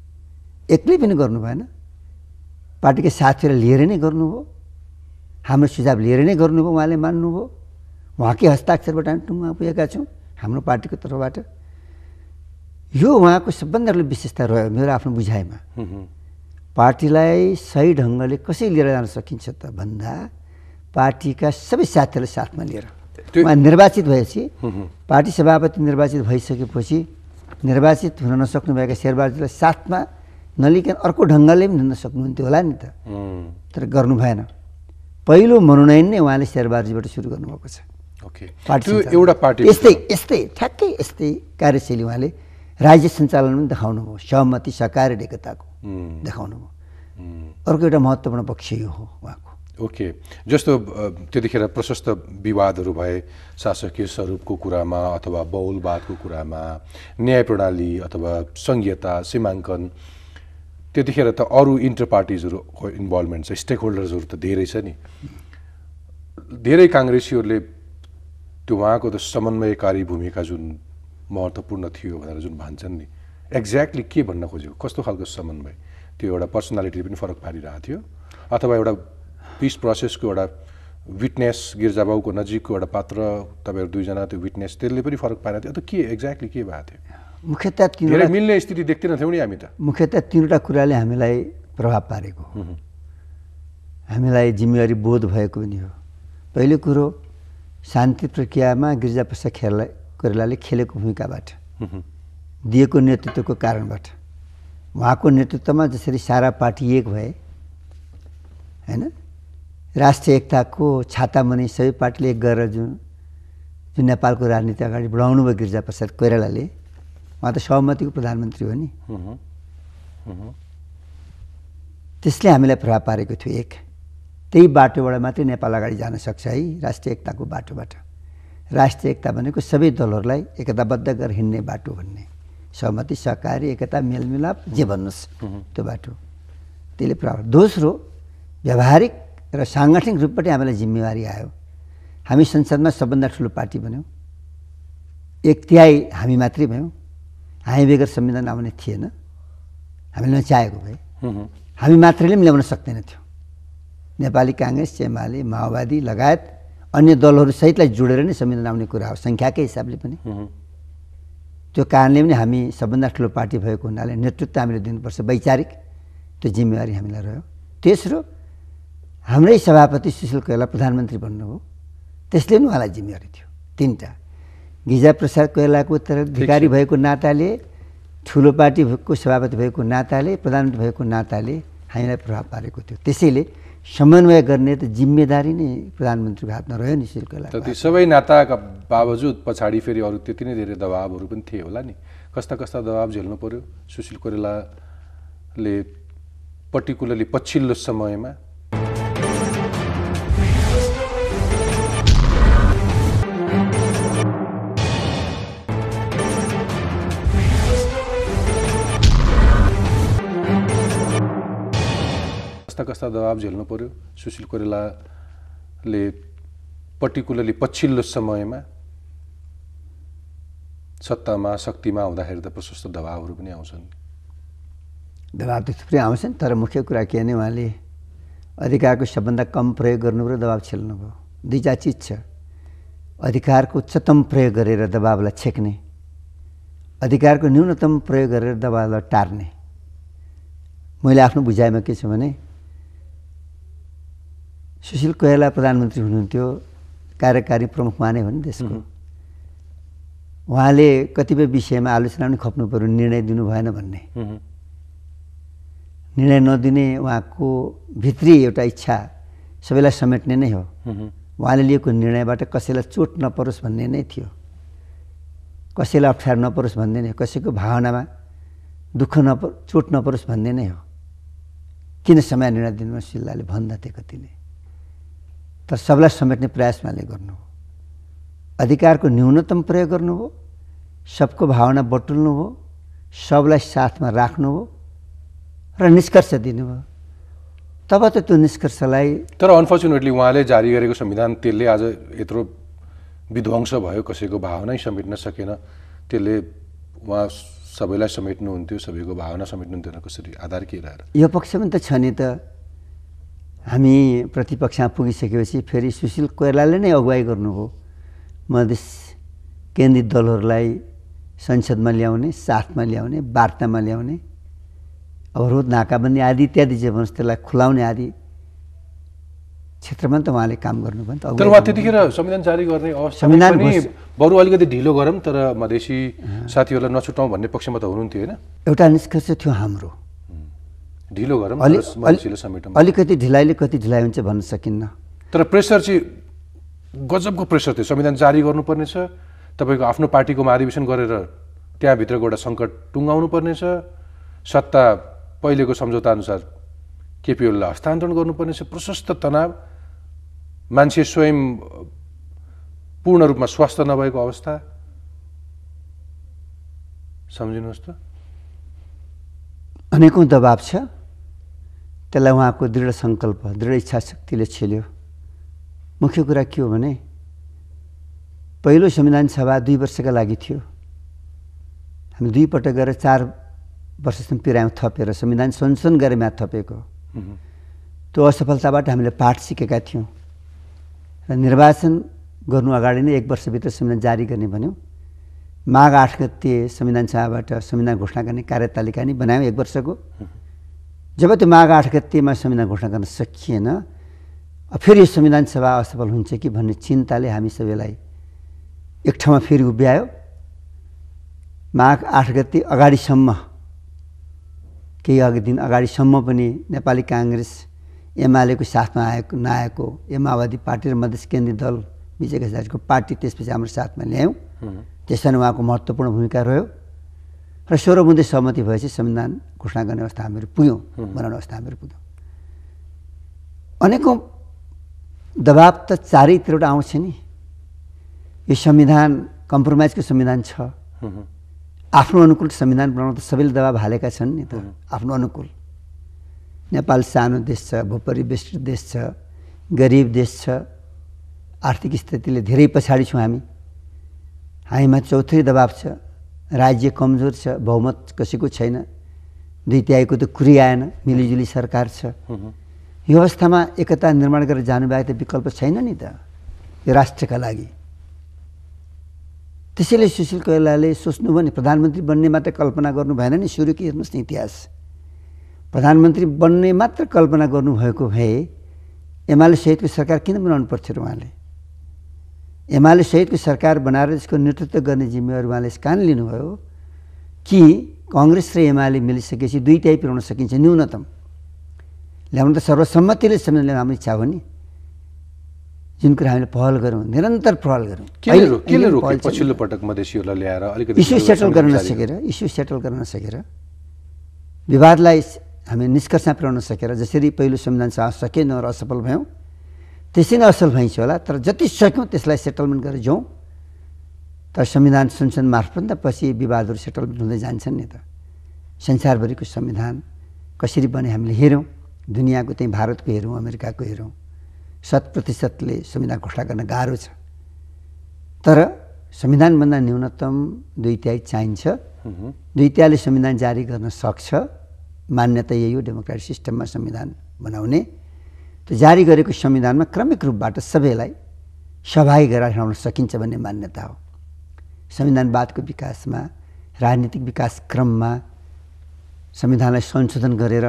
एक्लै पनि गर्नु भएन पार्टीका साथीहरूलाई लिएर नै गर्नुभयो हाम्रो सुझाव लिएर नै गर्नुभयो उहाँले मान्नुभयो उहाँकै हस्ताक्षरबाट हामी टुङ्गमा पुगेका छौँ हाम्रो पार्टीको तर्फबाट यो उहाँको सबभन्दा ठुलो विशेषता रह्यो मेरो आफ्नो बुझाइमा पार्टीलाई सही ढङ्गले कसरी लिएर जान सकिन्छ त भन्दा पार्टीका सबै साथीहरूलाई साथमा लिएर उहाँ निर्वाचित भएपछि पार्टी सभापति निर्वाचित भइसकेपछि निर्वाचित हुन नसक्नुभएका शेरबहादुरलाई साथमा नलिकन अर्को ढङ्गले पनि हिँड्न सक्नुहुन्थ्यो होला नि त तर गर्नु भएन पहिलो मनोनयन नै उहाँले शेरबहादुरजीबाट सुरु गर्नुभएको छ एउटा पार्टी यस्तै यस्तै ठ्याक्कै यस्तै कार्यशैली उहाँले राज्य सञ्चालन पनि देखाउनुभयो सहमति सकार्य एकताको देखाउनुभयो अर्को एउटा महत्त्वपूर्ण पक्ष यो हो उहाँको ओके जस्तो त्यतिखेर प्रशस्त विवादहरू भए शासकीय स्वरूपको कुरामा अथवा बहुलवादको कुरामा न्याय प्रणाली अथवा सङ्घीयता सीमाङ्कन त्यतिखेर त अरू इन्टर पार्टिजहरूको इन्भल्भमेन्ट छ स्टेक होल्डर्सहरू त धेरै छ नि धेरै काङ्ग्रेसीहरूले त्यो उहाँको त समन्वयकारी भूमिका जुन महत्त्वपूर्ण थियो भनेर जुन भन्छन् नि एक्ज्याक्टली के भन्न खोजेको कस्तो खालको समन्वय त्यो एउटा पर्सनालिटी पनि फरक पारिरहेको थियो अथवा एउटा पिस प्रोसेसको एउटा विटनेस गिर्जाबाउको नजिकको एउटा पात्र तपाईँहरू दुईजना त्यो विटनेस त्यसले पनि फरक पारेको थियो अन्त के एक्ज्याक्टली के भएको थियो मुख्यतया तिनवटा मिल्ने स्थिति देख्दैनथ्यौँ नि हामी त मुख्यतया तिनवटा कुराले हामीलाई प्रभाव पारेको हामीलाई जिम्मेवारी बोध भएको पनि हो पहिलो कुरो शान्ति प्रक्रियामा गिरिजाप्रसाद खेला कोइरालाले खेलेको भूमिकाबाट दिएको नेतृत्वको कारणबाट उहाँको नेतृत्वमा जसरी सारा पार्टी एक भए होइन राष्ट्रिय एकताको छातामुनि सबै पार्टीले एक गरेर जुन जुन नेपालको राजनीति अगाडि बढाउनु भयो गिरिजाप्रसाद कोइरालाले उहाँ त सहमतिको प्रधानमन्त्री हो नि त्यसले हामीलाई प्रभाव पारेको थियो एक त्यही बाटोबाट मात्रै नेपाल अगाडि जान सक्छ है राष्ट्रिय एकताको बाटोबाट राष्ट्रिय एकता भनेको सबै दलहरूलाई एकताबद्ध गरेर हिँड्ने बाटो भन्ने सहमति सहकारी एकता मेलमिलाप जे भन्नुहोस् त्यो बाटो त्यसले प्रभाव दोस्रो व्यावहारिक र साङ्गठनिक रूपबाट हामीलाई जिम्मेवारी आयो हामी संसदमा सबभन्दा ठुलो पार्टी बन्यौँ एक तिहाई हामी मात्रै भयौँ हामी बेगर संविधान आउने थिएन हामीले नचाहेको भए हामी मात्रैले पनि ल्याउन सक्दैन थियो नेपाली काङ्ग्रेस एमाले माओवादी लगायत अन्य दलहरूसहितलाई जोडेर नै संविधान आउने कुरा हो सङ्ख्याकै हिसाबले पनि त्यो कारणले पनि हामी सबभन्दा ठुलो पार्टी भएको हुनाले नेतृत्व हामीले दिनुपर्छ वैचारिक त्यो जिम्मेवारी हामीलाई रह्यो तेस्रो हाम्रै सभापति सुशील कोइराला प्रधानमन्त्री बन्नुभयो त्यसले पनि उहाँलाई जिम्मेवारी थियो तिनवटा गिजाप्रसाद कोइरालाको उत्तराधिकारी भएको नाताले ठुलो पार्टीको सभापति भएको नाताले प्रधानमन्त्री भएको नाताले हामीलाई प्रभाव पारेको थियो त्यसैले समन्वय गर्ने त जिम्मेदारी नै प्रधानमन्त्रीको हातमा रह्यो नि शिल्कला त्यो सबै नाताका बावजुद पछाडि फेरि अरू त्यति नै धेरै दबावहरू पनि थिए होला नि कस्ता कस्ता दबाब झेल्नु पर्यो सुशील कोइरालाले पर्टिकुलरली पछिल्लो समयमा कस्ता कस्ता दबाब झेल्नु पर्यो सुशील कोरेलाले पर्टिकुलरली पछिल्लो समयमा सत्तामा शक्तिमा आउँदाखेरि त प्रशस्त दबाबहरू पनि आउँछन् दबाब त थुप्रै आउँछन् तर मुख्य कुरा के भने उहाँले अधिकारको सबभन्दा कम प्रयोग गर्नुभयो दबाब छेल्नुभयो दुईवटा चिज छ अधिकारको उच्चतम प्रयोग गरेर दबाबलाई छेक्ने अधिकारको न्यूनतम प्रयोग गरेर दबाबलाई टार्ने मैले आफ्नो बुझाइमा के छ भने सुशील कोइराला प्रधानमन्त्री हुनुहुन्थ्यो कार्यकारी प्रमुख उहाँ नै हो नि देशको उहाँले कतिपय विषयमा आलोचना पनि खप्नु पऱ्यो निर्णय दिनु भएन भन्ने निर्णय नदिने उहाँको भित्री एउटा इच्छा सबैलाई समेट्ने नै हो उहाँले लिएको निर्णयबाट कसैलाई चोट नपरोस् भन्ने नै थियो कसैलाई अप्ठ्यारो नपरोस् भन्ने नै कसैको भावनामा दुःख नप चोट नपरोस् भन्ने नै हो किन समय निर्णय दिनु सिल्लाले भन्दा थिए कतिले तर सबलाई समेट्ने प्रयास उहाँले गर्नुभयो अधिकारको न्यूनतम प्रयोग गर्नुभयो सबको भावना बटुल्नु बटुल्नुभयो सबलाई साथमा राख्नुभयो र निष्कर्ष दिनुभयो तब त त्यो निष्कर्षलाई तर अनफर्चुनेटली उहाँले जारी गरेको संविधान त्यसले आज यत्रो विध्वंस भयो कसैको भावनै समेट्न सकेन त्यसले उहाँ सबैलाई समेट्नुहुन्थ्यो सबैको भावना समेट्नुहुन्थेन कसरी आधार के रहेर यो पक्ष पनि त छ नि त हामी प्रतिपक्षमा पुगिसकेपछि फेरि सुशील कोइरालाले नै अगुवाई गर्नुभयो मधेस केन्द्रित दलहरूलाई संसदमा ल्याउने साथमा ल्याउने वार्तामा ल्याउने अवरोध नाकाबन्दी आदि इत्यादि जे भन्नुहोस् त्यसलाई खुलाउने आदि क्षेत्रमा त उहाँले काम गर्नुभयो नि त तर त्यतिखेर संविधान जारी गर्ने अवस्था संविधान बरु अलिकति ढिलो गरौँ तर मधेसी साथीहरूलाई नछुटाउँ भन्ने पक्षमा त हुनुहुन्थ्यो होइन एउटा निष्कर्ष थियो हाम्रो ढिलो गरौँ अलिकति ढिलाइले कति ढिलाइ हुन्छ भन्न सकिन्न तर प्रेसर चाहिँ गजबको प्रेसर थियो संविधान जारी गर्नुपर्नेछ तपाईँको आफ्नो पार्टीको महाधिवेशन गरेर त्यहाँभित्रको एउटा सङ्कट टुङ्गाउनु पर्नेछ सत्ता पहिलेको सम्झौता सम्झौताअनुसार केपिओललाई हस्तान्तरण गर्नुपर्नेछ प्रशस्त तनाव मान्छे स्वयं पूर्ण रूपमा स्वस्थ नभएको अवस्था सम्झिनुहोस् त अनेकौँ दबाब छ त्यसलाई उहाँको दृढ सङ्कल्प दृढ इच्छा शक्तिले छेल्यो मुख्य कुरा के हो भने पहिलो संविधान सभा दुई वर्षका लागि थियो हामी दुईपटक गएर चार वर्षसम्म पिरायौँ थपेर संविधान संशोधन गरेर म्याथ थपेको त्यो असफलताबाट हामीले पाठ सिकेका थियौँ र निर्वाचन गर्नु अगाडि नै एक वर्षभित्र संविधान जारी गर्ने भन्यो माघ आठ गते संविधान सभाबाट संविधान घोषणा गर्ने कार्यतालिका नै बनायौँ एक वर्षको जब त्यो माघ आठ गतिमा संविधान घोषणा गर्न सकिएन फेरि संविधान सभा असफल हुन्छ कि भन्ने चिन्ताले हामी सबैलाई एक ठाउँमा फेरि उभ्यायो माघ आठ गति अगाडिसम्म केही अघि दिन अगाडिसम्म पनि नेपाली काङ्ग्रेस एमालेको साथमा आएको नआएको ए पार्टी र मधेस केन्द्रीय दल विजय हजारीको पार्टी त्यसपछि हाम्रो साथमा ल्यायौँ त्यसमा उहाँको महत्त्वपूर्ण भूमिका रह्यो र सोह्र बुन्दे सहमति भएपछि संविधान घोषणा गर्ने अवस्था हामीहरू पुग्यौँ बनाउने अवस्था हामीहरू पुग्यौँ अनेकौँ दबाब त चारैतिरबाट आउँछ नि यो संविधान कम्प्रोमाइजको संविधान छ आफ्नो अनुकूल संविधान बनाउन त सबैले दबाब हालेका छन् नि त आफ्नो अनुकूल नेपाल सानो देश छ भूपरिवेष्ट देश छ गरिब देश छ आर्थिक स्थितिले धेरै पछाडि छौँ हामी हामीमा चौथै दबाब छ राज्य कमजोर छ बहुमत कसैको छैन दुई तिहाईको त कुरै आएन मिलिजुली सरकार छ यो अवस्थामा एकता निर्माण गरेर जानुभएको त विकल्प छैन नि त यो राष्ट्रका लागि त्यसैले सुशील कोइरालाले सोच्नु भने प्रधानमन्त्री बन्ने मात्र कल्पना गर्नु भएन नि सुरु कि हेर्नुहोस् न इतिहास प्रधानमन्त्री बन्ने मात्र कल्पना गर्नुभएको भए एमाले सहितको सरकार किन बनाउनु पर्थ्यो उहाँले एमाले सहितको सरकार बनाएर यसको नेतृत्व गर्ने जिम्मेवारी उहाँले यस कारण लिनुभयो कि कङ्ग्रेस र एमाले मिलिसकेपछि दुईटै पुऱ्याउन सकिन्छ न्यूनतम ल्याउनु त सर्वसम्मतिले सम्झिने हाम्रो इच्छा हो नि जुन कुरा हामीले पहल गऱ्यौँ निरन्तर पहल गऱ्यौँ पछिल्लो पटक मधेसीहरूलाई ल्याएर अलिकति इस्यु सेटल गर्न नसकेर इस्यु सेटल गर्न नसकेर विवादलाई हामी निष्कर्षमा पुर्याउन सकेर जसरी पहिलो संविधान सभा सकेन र असफल भयौँ त्यसै नै असल भइन्छ होला तर जति सक्यौँ त्यसलाई सेटलमेन्ट गरेर जाउँ तर संविधान संसद मार्फत त पछि विवादहरू सेटलमेन्ट हुँदै जान्छन् नि त संसारभरिको संविधान कसरी बने हामीले हेऱ्यौँ दुनियाँको त्यहीँ भारतको हेरौँ अमेरिकाको हेरौँ शत प्रतिशतले संविधान घोषणा गर्न गाह्रो छ तर संविधानभन्दा न्यूनतम दुई तिहाई चाहिन्छ दुई तिहाईले संविधान जारी गर्न सक्छ मान्यता यही हो डेमोक्रेटिक सिस्टममा संविधान बनाउने त्यो जारी गरेको संविधानमा क्रमिक रूपबाट सबैलाई सहभागी गराउन सकिन्छ भन्ने मान्यता हो संविधानवादको विकासमा राजनीतिक विकास क्रममा संविधानलाई संशोधन गरेर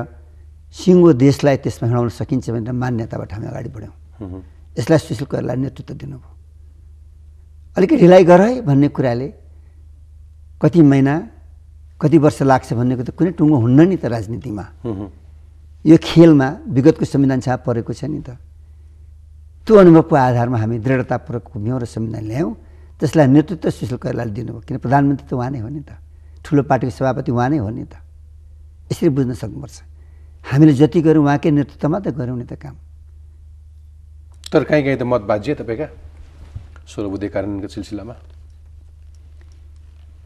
सिङ्गो देशलाई त्यसमा हिँडाउन सकिन्छ भनेर मान्यताबाट हामी अगाडि बढ्यौँ यसलाई सुशील कोइरालाई नेतृत्व दिनुभयो अलिकति ढिलाइ गर है भन्ने कुराले कति महिना कति वर्ष लाग्छ भन्ने कुरा त कुनै टुङ्गो हुन्न नि त राजनीतिमा यो खेलमा विगतको संविधान छाप परेको छ नि त त्यो अनुभवको आधारमा हामी दृढतापूर्वक घुम्यौँ र संविधान ल्यायौँ त्यसलाई नेतृत्व सुशील कोइरालाले दिनुभयो किन प्रधानमन्त्री त उहाँ नै हो नि त ठुलो पार्टीको सभापति उहाँ नै हो नि त यसरी बुझ्न सक्नुपर्छ हामीले जति गऱ्यौँ उहाँकै नेतृत्वमा त गऱ्यौँ नि त काम तर कहीँ कहीँ त मत बाजियो तपाईँका सोह्र कारणको सिलसिलामा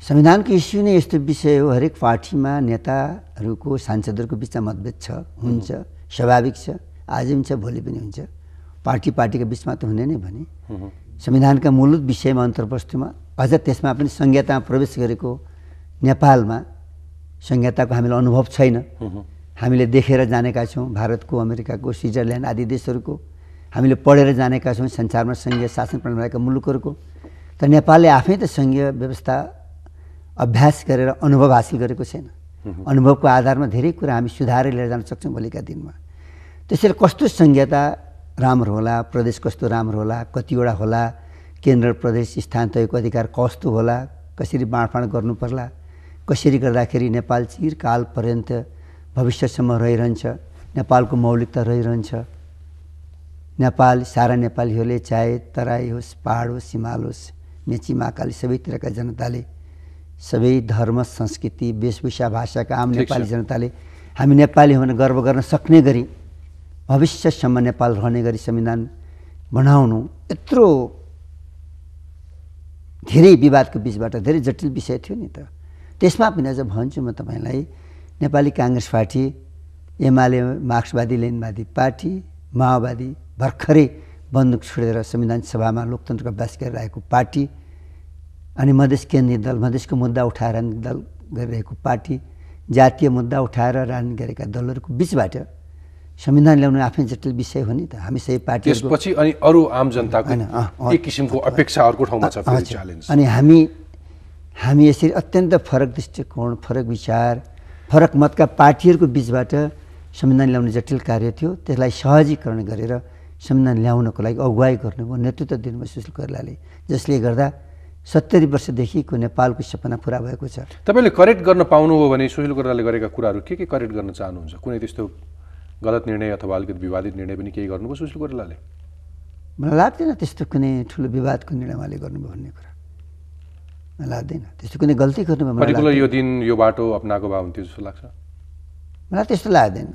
संविधानको इस्यु नै यस्तो विषय हो हरेक पार्टीमा नेताहरूको सांसदहरूको बिचमा मतभेद छ हुन्छ स्वाभाविक छ आज पनि छ भोलि पनि हुन्छ पार्टी पार्टीको बिचमा त हुने नै भने संविधानका मूलभूत विषयमा अन्तर्वस्तुमा अझ त्यसमा पनि संहितामा प्रवेश गरेको नेपालमा संहिताको हामीलाई अनुभव छैन हामीले देखेर जानेका छौँ भारतको अमेरिकाको स्विजरल्यान्ड आदि देशहरूको हामीले पढेर जानेका छौँ संसारमा सङ्घीय शासन प्रणाली भएका मुलुकहरूको तर नेपालले आफै त सङ्घीय व्यवस्था अभ्यास गरेर अनुभव हासिल गरेको छैन अनुभवको आधारमा धेरै कुरा हामी सुधारेर लिएर जान सक्छौँ भोलिका दिनमा त्यसैले कस्तो संहिता राम्रो होला प्रदेश कस्तो राम्रो होला कतिवटा होला केन्द्र प्रदेश स्थान तयको अधिकार कस्तो होला कसरी बाँडफाँड गर्नुपर्ला कसरी गर्दाखेरि नेपाल चिरकाल पर्यन्त भविष्यसम्म रहिरहन्छ नेपालको मौलिकता रहिरहन्छ नेपाल सारा नेपालीहरूले चाहे तराई होस् पहाड होस् हिमाल होस् मेची महाकाली सबैतिरका जनताले सबै धर्म संस्कृति वेशभूषा भाषाका आम नेपाली जनताले हामी नेपाली हुन गर्व गर्न सक्ने गरी भविष्यसम्म नेपाल रहने गरी संविधान बनाउनु यत्रो धेरै विवादको बिचबाट धेरै जटिल विषय थियो नि त त्यसमा पनि आज भन्छु म तपाईँलाई नेपाली काङ्ग्रेस पार्टी एमाले मार्क्सवादी लेनवादी पार्टी माओवादी भर्खरै बन्दुक छोडेर संविधान सभामा लोकतन्त्रको अभ्यास गरिरहेको पार्टी अनि मधेस केन्द्रीय दल मधेसको मुद्दा उठाएर दल गरिरहेको पार्टी जातीय मुद्दा उठाएर राजनीति गरेका दलहरूको बिचबाट संविधान ल्याउनु आफै जटिल विषय हो नि त हामी सबै पार्टी अनि अरू आम जनताको एक किसिमको अपेक्षा अर्को ठाउँमा छ अनि हामी हामी यसरी अत्यन्त फरक दृष्टिकोण फरक विचार फरक मतका पार्टीहरूको बिचबाट संविधान ल्याउने जटिल कार्य थियो त्यसलाई सहजीकरण गरेर संविधान ल्याउनको लागि अगुवाई गर्नुभयो नेतृत्व दिनुभयो सुशील कोइरालाले जसले गर्दा सत्तरी वर्षदेखिको नेपालको सपना पुरा भएको छ तपाईँले करेक्ट गर्न पाउनु हो भने सुशील कोराले गरेका कुराहरू के के करेक्ट गर्न चाहनुहुन्छ कुनै त्यस्तो गलत निर्णय अथवा अलिकति विवादित निर्णय पनि केही गर्नुभयो सुशील कोरालाले मलाई लाग्दैन त्यस्तो कुनै ठुलो विवादको निर्णय उहाँले गर्नुभयो भन्ने कुरा मलाई लाग्दैन त्यस्तो कुनै गल्ती गर्नुभयो पर्टिकुलर यो दिन यो बाटो अप्नाएको भए हुन्थ्यो जस्तो लाग्छ मलाई त्यस्तो लाग्दैन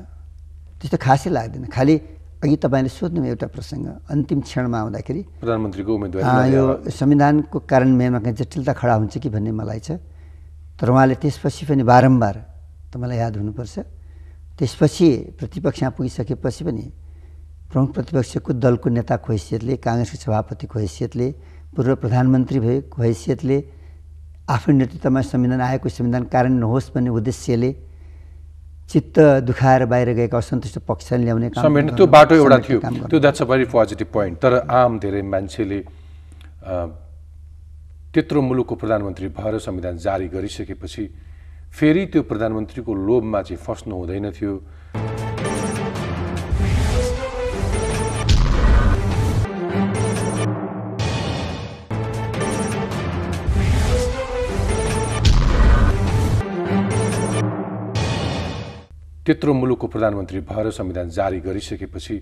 त्यस्तो खासै लाग्दैन खालि अघि तपाईँले सोध्नु एउटा प्रसङ्ग अन्तिम क्षणमा आउँदाखेरि प्रधानमन्त्रीको उम्मेदवार यो संविधानको कारण मेमा जटिलता खडा हुन्छ कि भन्ने मलाई छ तर उहाँले त्यसपछि पनि बारम्बार तपाईँलाई याद हुनुपर्छ त्यसपछि प्रतिपक्षमा पुगिसकेपछि पनि प्रमुख प्रतिपक्षको दलको नेताको हैसियतले काङ्ग्रेसको सभापतिको हैसियतले पूर्व प्रधानमन्त्री भएको हैसियतले आफ्नो नेतृत्वमा संविधान आएको संविधान कारण नहोस् भन्ने उद्देश्यले चित्त दुखाएर बाहिर गएका असन्तुष्ट पक्ष ल्याउने काम त्यो बाटो एउटा थियो त्यो that's a very positive point तर आम धेरै मान्छेले त्यत्रो मुलुकको प्रधानमन्त्री भएर संविधान जारी गरिसकेपछि फेरि त्यो प्रधानमन्त्रीको लोभमा चाहिँ फस्नु हुँदैन थियो त्यत्रो मुलुकको प्रधानमन्त्री भएर संविधान जारी गरिसकेपछि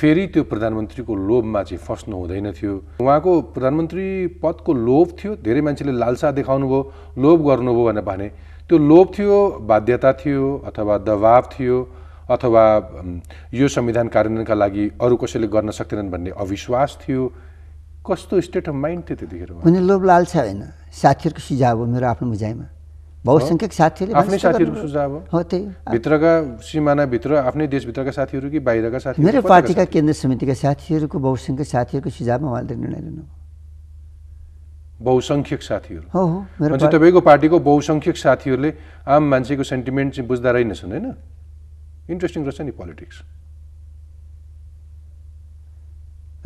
फेरि त्यो प्रधानमन्त्रीको लोभमा चाहिँ फस्नु हुँदैन थियो उहाँको प्रधानमन्त्री पदको लोभ थियो धेरै मान्छेले लालसा देखाउनु भयो लोभ गर्नुभयो भनेर भने त्यो लोभ थियो बाध्यता थियो अथवा दबाव थियो अथवा यो संविधान कार्यान्वयनका लागि अरू कसैले गर्न सक्दैनन् भन्ने अविश्वास थियो कस्तो स्टेट अफ माइन्ड थियो त्यतिखेर लोभ लालसा होइन साथीहरूको सुझाव हो मेरो आफ्नो बुझाइमा बहुसङ्ख्यक साथीहरूले आफ्नै साथीहरूको सुझाव हो त्यही भित्रका सिमानाभित्र आफ्नै देशभित्रका साथीहरू कि बाहिरका साथी मेरो पार्टीका केन्द्र समितिका साथीहरूको बहुसङ्ख्यक साथीहरूको सुझावमा उहाँले निर्णय लिनुभयो बहुसङ्ख्यक साथीहरू हो हो तपाईँको पार्टीको बहुसङ्ख्यक साथीहरूले आम मान्छेको सेन्टिमेन्ट चाहिँ बुझ्दा रहेनछन् होइन इन्ट्रेस्टिङ रहेछ नि पोलिटिक्स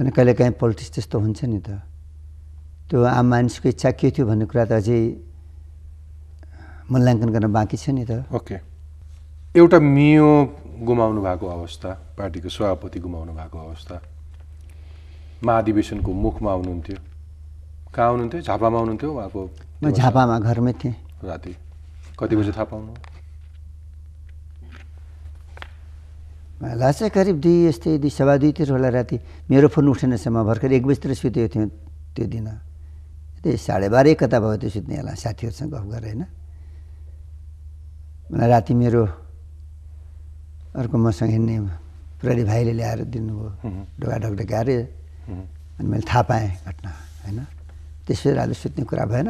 अनि कहिलेकाहीँ पोलिटिक्स त्यस्तो हुन्छ नि त त्यो आम मानिसको इच्छा के थियो भन्ने कुरा त अझै मूल्याङ्कन गर्न बाँकी छ नि त ओके एउटा मियो गुमाउनु भएको अवस्था पार्टीको सभापति गुमाउनु भएको अवस्था महाधिवेशनको मुखमा हुनुहुन्थ्यो कहाँ हुनुहुन्थ्यो झापामा हुनुहुन्थ्यो उहाँको म झापामा घरमै थिएँ राति कति बजी थाहा पाउनु लाग्छ करिब दुई यस्तै दुई सभा दुईतिर होला राति मेरो फोन उठेनसम्म भर्खर एक बजीतिर सुतेको थिएँ त्यो दिन त्यही साढे बाह्र एक कता भयो त्यो सुत्ने होला साथीहरूसँग गफ गरेर होइन मलाई राति मेरो अर्को मसँग हिँड्ने प्रहरी भाइले ल्याएर दिनुभयो ढोका ढकढकाएर अनि मैले थाहा पाएँ घटना होइन त्यसपछि राति सुत्ने कुरा भएन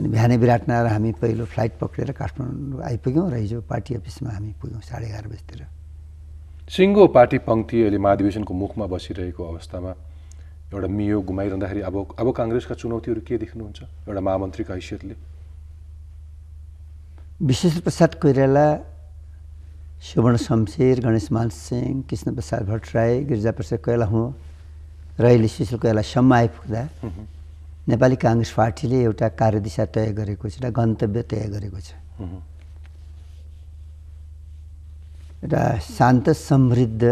अनि बिहानै विराटनगर हामी पहिलो फ्लाइट पक्रेर काठमाडौँ आइपुग्यौँ र हिजो पार्टी अफिसमा हामी पुग्यौँ साढे एघार बजीतिर सिङ्गो पार्टी पङ्क्ति अहिले महाधिवेशनको मुखमा बसिरहेको अवस्थामा एउटा मियो घुमाइरहँदाखेरि अब अब काङ्ग्रेसका चुनौतीहरू के देख्नुहुन्छ एउटा महामन्त्रीको हैसियतले विश्वेश्वर कोइराला सुवर्ण शमशेर गणेश मान सिंह कृष्ण प्रसाद भट्टराई गिरिजाप्रसाद कोइराला हुँ र अहिले सुशील कोइरालासम्म आइपुग्दा नेपाली काङ्ग्रेस पार्टीले एउटा कार्यदिशा तय गरेको छ एउटा गन्तव्य तय गरेको छ एउटा शान्त समृद्ध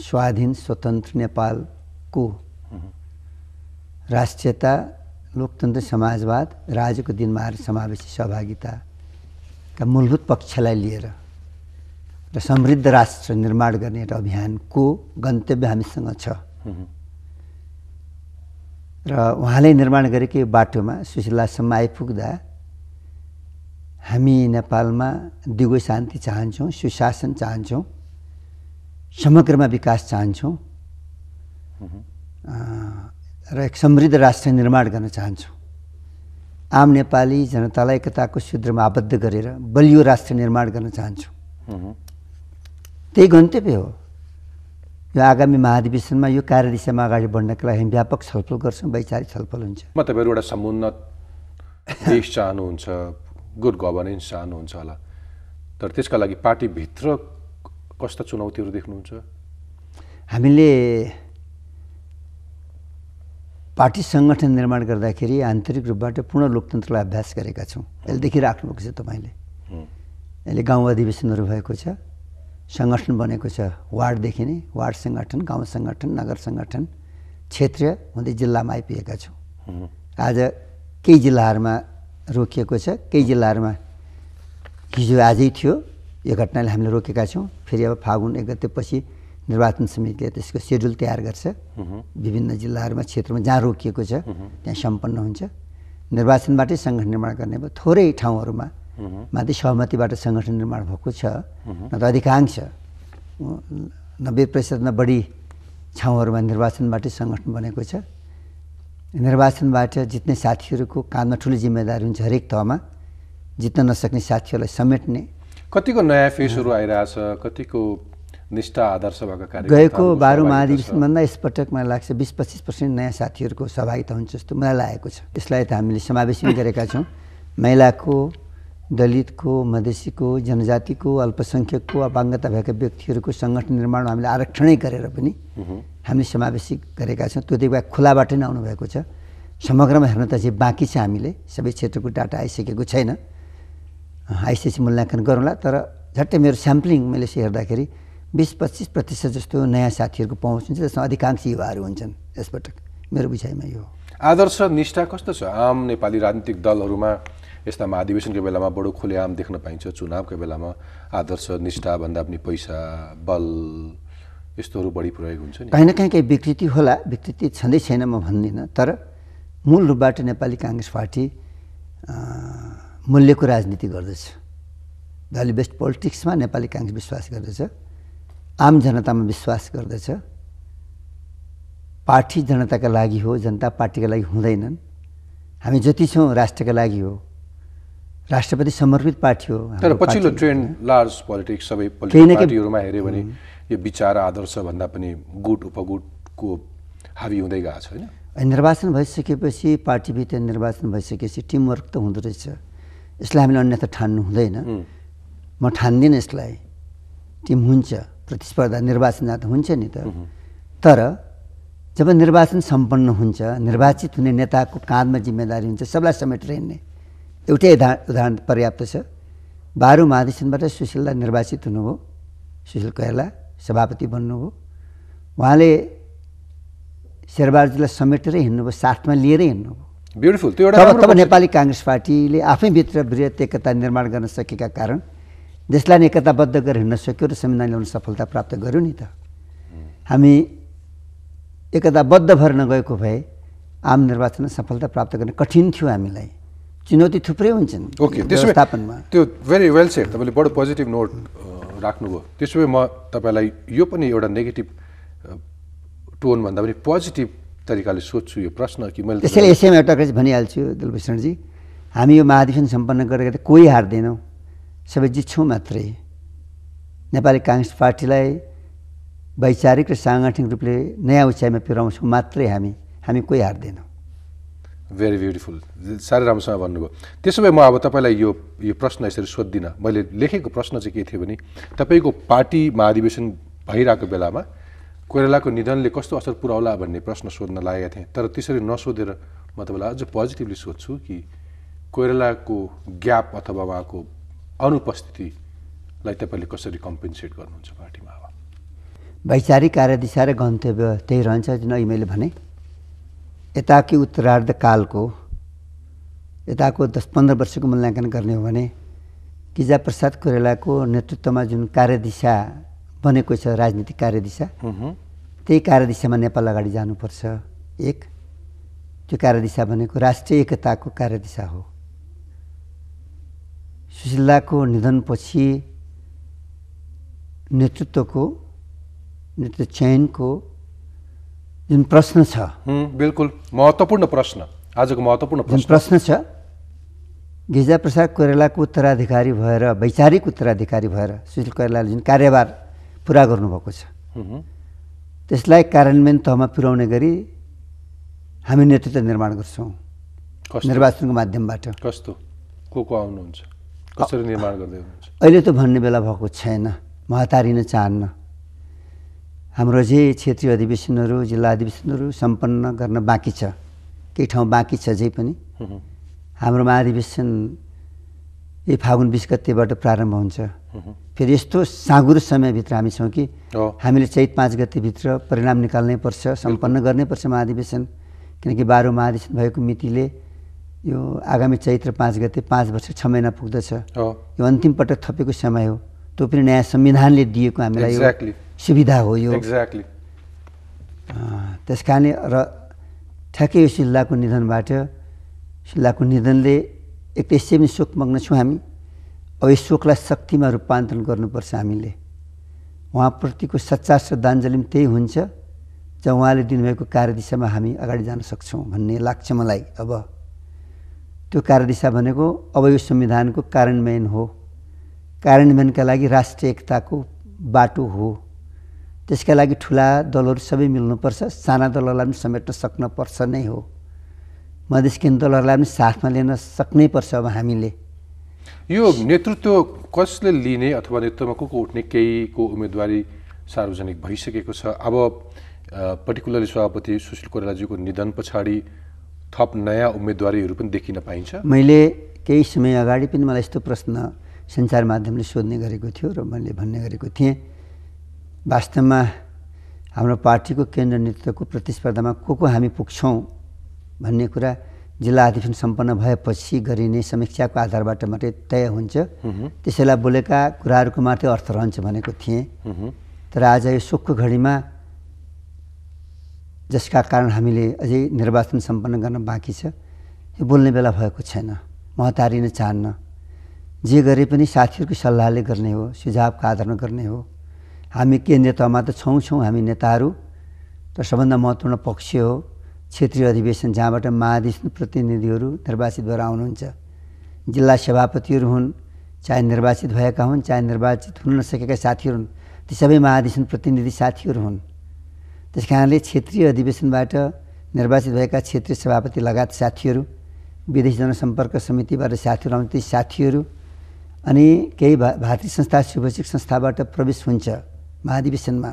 स्वाधीन स्वतन्त्र नेपालको राष्ट्रियता लोकतन्त्र समाजवाद राज्यको दिनमा आएर समावेशी सहभागिता का मूलभूत पक्षलाई लिएर र समृद्ध राष्ट्र निर्माण गर्ने एउटा अभियानको गन्तव्य हामीसँग छ र उहाँले निर्माण गरेकै बाटोमा सुशीलासम्म आइपुग्दा हामी नेपालमा दिगो शान्ति चाहन्छौँ सुशासन चाहन्छौँ समग्रमा विकास चाहन्छौँ र एक समृद्ध राष्ट्र निर्माण गर्न चाहन्छौँ आम नेपाली जनतालाई एकताको सूत्रमा आबद्ध गरेर बलियो राष्ट्र निर्माण गर्न चाहन्छु त्यही गन्तव्य हो यो आगामी महाधिवेशनमा यो कार्यदिशामा अगाडि बढ्नको लागि हामी व्यापक छलफल गर्छौँ वैचारिक छलफल हुन्छ म तपाईँहरू एउटा समुन्नत देश चाहनुहुन्छ गुड गभर्नेन्स चाहनुहुन्छ होला तर त्यसका लागि पार्टीभित्र कस्ता चुनौतीहरू देख्नुहुन्छ हामीले पार्टी सङ्गठन निर्माण गर्दाखेरि आन्तरिक रूपबाट पूर्ण लोकतन्त्रलाई अभ्यास गरेका छौँ अहिले देखिराख्नुभएको छ तपाईँले अहिले गाउँ अधिवेशनहरू भएको छ सङ्गठन बनेको छ वार्डदेखि नै वार्ड सङ्गठन गाउँ सङ्गठन नगर सङ्गठन क्षेत्रीय हुँदै जिल्लामा आइपुगेका छौँ आज केही जिल्लाहरूमा रोकिएको छ केही जिल्लाहरूमा हिजो आजै थियो यो घटनाले हामीले रोकेका छौँ फेरि अब फागुन एक गतेपछि निर्वाचन समितिले त्यसको सेड्युल तयार गर्छ विभिन्न जिल्लाहरूमा क्षेत्रमा जहाँ रोकिएको छ त्यहाँ सम्पन्न हुन्छ निर्वाचनबाटै सङ्गठन निर्माण गर्ने भयो थोरै ठाउँहरूमा माथि सहमतिबाट सङ्गठन निर्माण भएको छ न त अधिकांश नब्बे प्रतिशतमा बढी ठाउँहरूमा निर्वाचनबाटै सङ्गठन बनेको छ निर्वाचनबाट जित्ने साथीहरूको काममा ठुलो जिम्मेदारी हुन्छ हरेक तहमा जित्न नसक्ने साथीहरूलाई समेट्ने कतिको नयाँ फेसहरू आइरहेछ कतिको निष्ठा आदर्श भएको गएको बाह्र महाधिवेशनभन्दा यसपटक मलाई लाग्छ बिस पच्चिस पर्सेन्ट नयाँ साथीहरूको सहभागिता हुन्छ जस्तो मलाई लागेको छ यसलाई त हामीले समावेशी गरेका छौँ महिलाको दलितको मधेसीको जनजातिको अल्पसङ्ख्यकको अपाङ्गता भएका व्यक्तिहरूको सङ्गठन निर्माण हामीले आरक्षणै गरेर पनि हामीले समावेशी गरेका छौँ त्यो देख्दा खुलाबाट नै आउनुभएको छ समग्रमा हेर्न त चाहिँ बाँकी छ हामीले सबै क्षेत्रको डाटा आइसकेको छैन आइसिएसी मूल्याङ्कन गरौँला तर झट्टै मेरो स्याम्पलिङ मैले यसो हेर्दाखेरि बिस पच्चिस प्रतिशत जस्तो नयाँ साथीहरूको पहुँच हुन्छ जसमा अधिकांश युवाहरू हुन्छन् यसपटक मेरो विषयमा यो आदर्श निष्ठा कस्तो छ आम नेपाली राजनीतिक दलहरूमा यस्ता महाधिवेशनको बेलामा बडो खुलेआम देख्न पाइन्छ चुनावको बेलामा आदर्श निष्ठाभन्दा पनि पैसा बल यस्तोहरू बढी प्रयोग हुन्छ नि कहीँ न कहीँ केही विकृति होला विकृति छँदै छैन म भन्दिनँ तर मूल रूपबाट नेपाली काङ्ग्रेस पार्टी मूल्यको राजनीति गर्दछ भ्यालु बेस्ट पोलिटिक्समा नेपाली काङ्ग्रेस विश्वास गर्दछ आम जनतामा विश्वास गर्दछ पार्टी जनताका लागि हो जनता पार्टीका लागि हुँदैनन् हामी जति छौँ राष्ट्रका लागि हो राष्ट्रपति समर्पित पार्टी हो तर पछिल्लो ट्रेन्ड लार्ज पोलिटिक्स सबै पार्टीहरूमा हेऱ्यो भने यो विचार आदर्श भन्दा पनि गुट उपगुटको हावी हुँदै गएको छ होइन निर्वाचन भइसकेपछि पार्टीभित्र निर्वाचन भइसकेपछि टिमवर्क त हुँदो रहेछ यसलाई हामीले अन्यथा ठान्नु हुँदैन म ठान्दिनँ यसलाई टिम हुन्छ प्रतिस्पर्धा निर्वाचन त हुन्छ नि त तर जब निर्वाचन सम्पन्न हुन्छ निर्वाचित हुने नेताको काँधमा जिम्मेदारी हुन्छ सबलाई समेटेर हिँड्ने एउटै उदाहरण पर्याप्त छ बाह्रौँ महाधिवेशनबाट सुशीललाई निर्वाचित हुनुभयो सुशील कोइराला सभापति बन्नुभयो उहाँले शेरबहादुरजीलाई समेटेर हिँड्नुभयो साथमा लिएर हिँड्नुभयो ब्युटिफुल त्यो एउटा तब नेपाली काङ्ग्रेस पार्टीले आफैभित्र वृहत एकता निर्माण गर्न सकेका कारण देशलाई नै एकताबद्ध गरेर हिँड्न सक्यो र संविधान ल्याउन सफलता प्राप्त गऱ्यौँ नि त हामी एकताबद्ध भएर नगएको भए आम निर्वाचनमा सफलता प्राप्त गर्न कठिन थियो हामीलाई चुनौती थुप्रै हुन्छन् ओके व्यवस्थापनमा त्यो भेरी वेल सेट तपाईँले बडो पोजिटिभ नोट राख्नुभयो त्यसो भए म तपाईँलाई यो पनि एउटा नेगेटिभ टोन भन्दा पनि पोजिटिभ तरिकाले सोध्छु यो प्रश्न कि मैले त्यसैले यसैमा एउटा भनिहाल्छु दुलभूषणजी हामी यो महाधिवेशन सम्पन्न गरेर कोही हार्दैनौँ सबै जित्छौँ मात्रै नेपाली काङ्ग्रेस पार्टीलाई वैचारिक र साङ्गठनिक रूपले नयाँ उचाइमा पुर्याउँछौँ मात्रै हामी हामी कोही हार्दैनौँ भेरी ब्युटिफुल साह्रै राम्रोसँग भन्नुभयो त्यसो भए म अब तपाईँलाई यो यो प्रश्न यसरी सोद्दिनँ मैले लेखेको प्रश्न चाहिँ के थियो भने तपाईँको पार्टी महाधिवेशन भइरहेको बेलामा कोइरालाको निधनले कस्तो असर पुऱ्याउला भन्ने प्रश्न सोध्न लागेका थिएँ तर त्यसरी नसोधेर म तपाईँलाई अझ पोजिटिभली सोध्छु कि कोइरालाको ग्याप अथवा उहाँको अनुपस्थितिलाई तपाईँले कसरी कम्पेन्सेट गर्नुहुन्छ पार्टीमा अब वैचारिक कार्यदिशा र गन्तव्य त्यही रहन्छ जुन अघि मैले भने यताकै कालको यताको दस पन्ध्र वर्षको मूल्याङ्कन गर्ने हो भने किजा प्रसाद कोइरालाको नेतृत्वमा जुन कार्यदिशा बनेको छ राजनीतिक कार्यदिशा त्यही कार्यदिशामा नेपाल अगाडि जानुपर्छ एक त्यो कार्यदिशा भनेको राष्ट्रिय एकताको कार्यदिशा हो सुशीलाको निधनपछि नेतृत्वको नेतृत्व चयनको जुन प्रश्न छ बिल्कुल महत्त्वपूर्ण प्रश्न आजको महत्त्वपूर्ण जुन प्रश्न छ गिरिजा प्रसाद कोइरालाको उत्तराधिकारी भएर वैचारिक उत्तराधिकारी भएर सुशील कोइरालाले जुन कार्यभार पुरा गर्नुभएको छ त्यसलाई कार्यान्वयन तहमा पुर्याउने गरी हामी नेतृत्व निर्माण गर्छौँ निर्वाचनको माध्यमबाट कस्तो को को आउनुहुन्छ कसरी निर्माण गर्दै हुनुहुन्छ अहिले त भन्ने बेला भएको छैन म हतारिन चाहन्न हाम्रो जे क्षेत्रीय अधिवेशनहरू जिल्ला अधिवेशनहरू सम्पन्न गर्न बाँकी छ केही ठाउँ बाँकी छ जे पनि हाम्रो महाधिवेशन यही फागुन बिस गतेबाट प्रारम्भ हुन्छ फेरि यस्तो साँगुरो समयभित्र हामी छौँ कि हामीले चैत पाँच गतेभित्र परिणाम निकाल्नै पर्छ सम्पन्न गर्नै पर्छ महाधिवेशन किनकि बाह्र महाधिवेशन भएको मितिले यो आगामी चैत्र पाँच गते पाँच वर्ष छ महिना पुग्दछ यो अन्तिम पटक थपेको समय हो त्यो पनि नयाँ संविधानले दिएको हामीलाई exactly. सुविधा हो यो त्यस कारणले र ठ्याक्कै यो सिल्लाको निधनबाट सिल्लाको निधनले एक त यसै पनि शोकमग्न छौँ हामी अब यो शोकलाई शक्तिमा रूपान्तरण गर्नुपर्छ हामीले उहाँप्रतिको सच्चा श्रद्धाञ्जली पनि त्यही हुन्छ जब उहाँले दिनुभएको कार्यदिशामा हामी अगाडि जान सक्छौँ भन्ने लाग्छ मलाई अब त्यो कार्यदिशा भनेको अब यो संविधानको कार्यान्वयन हो कार्यान्वयनका लागि राष्ट्रिय एकताको बाटो हो त्यसका लागि ठुला दलहरू सबै मिल्नुपर्छ साना दलहरूलाई पनि समेट्न सक्नपर्छ नै हो मधेसकिन दलहरूलाई पनि साथमा लिन पर्छ अब हामीले यो नेतृत्व कसले लिने अथवा नेतृत्वमा को को उठ्ने केहीको उम्मेदवारी सार्वजनिक भइसकेको छ अब पर्टिकुलरली सभापति सुशील कोइरालाजीको निधन पछाडि थप नयाँ उम्मेदवारीहरू पनि देखिन पाइन्छ मैले केही समय अगाडि पनि मलाई यस्तो प्रश्न सञ्चार माध्यमले सोध्ने गरेको थियो र मैले भन्ने गरेको थिएँ वास्तवमा हाम्रो पार्टीको केन्द्र नेतृत्वको प्रतिस्पर्धामा को को हामी पुग्छौँ भन्ने कुरा जिल्ला अधिवेशन सम्पन्न भएपछि गरिने समीक्षाको आधारबाट मात्रै तय हुन्छ त्यसैलाई बोलेका कुराहरूको मात्रै अर्थ रहन्छ भनेको थिएँ तर आज यो सुखको घडीमा जसका कारण हामीले अझै निर्वाचन सम्पन्न गर्न बाँकी छ यो बोल्ने बेला भएको छैन म महतारिन चाहन्न जे गरे पनि साथीहरूको सल्लाहले गर्ने हो सुझावको आधारमा गर्ने हो हामी केन्द्रीय तहमा त छौँ छौँ हामी नेताहरू तर सबभन्दा महत्त्वपूर्ण पक्ष हो क्षेत्रीय अधिवेशन जहाँबाट महाधिस प्रतिनिधिहरू निर्वाचित भएर आउनुहुन्छ जिल्ला सभापतिहरू हुन् चाहे निर्वाचित भएका हुन् चाहे निर्वाचित हुन नसकेका साथीहरू हुन् ती सबै महाधिसन प्रतिनिधि साथीहरू हुन् त्यस कारणले क्षेत्रीय अधिवेशनबाट निर्वाचित भएका क्षेत्रीय सभापति लगायत साथीहरू विदेश जनसम्पर्क समितिबाट साथीहरू आउँछ ती साथीहरू अनि केही भा भातृ संस्था शुभशिक संस्थाबाट प्रवेश हुन्छ महाधिवेशनमा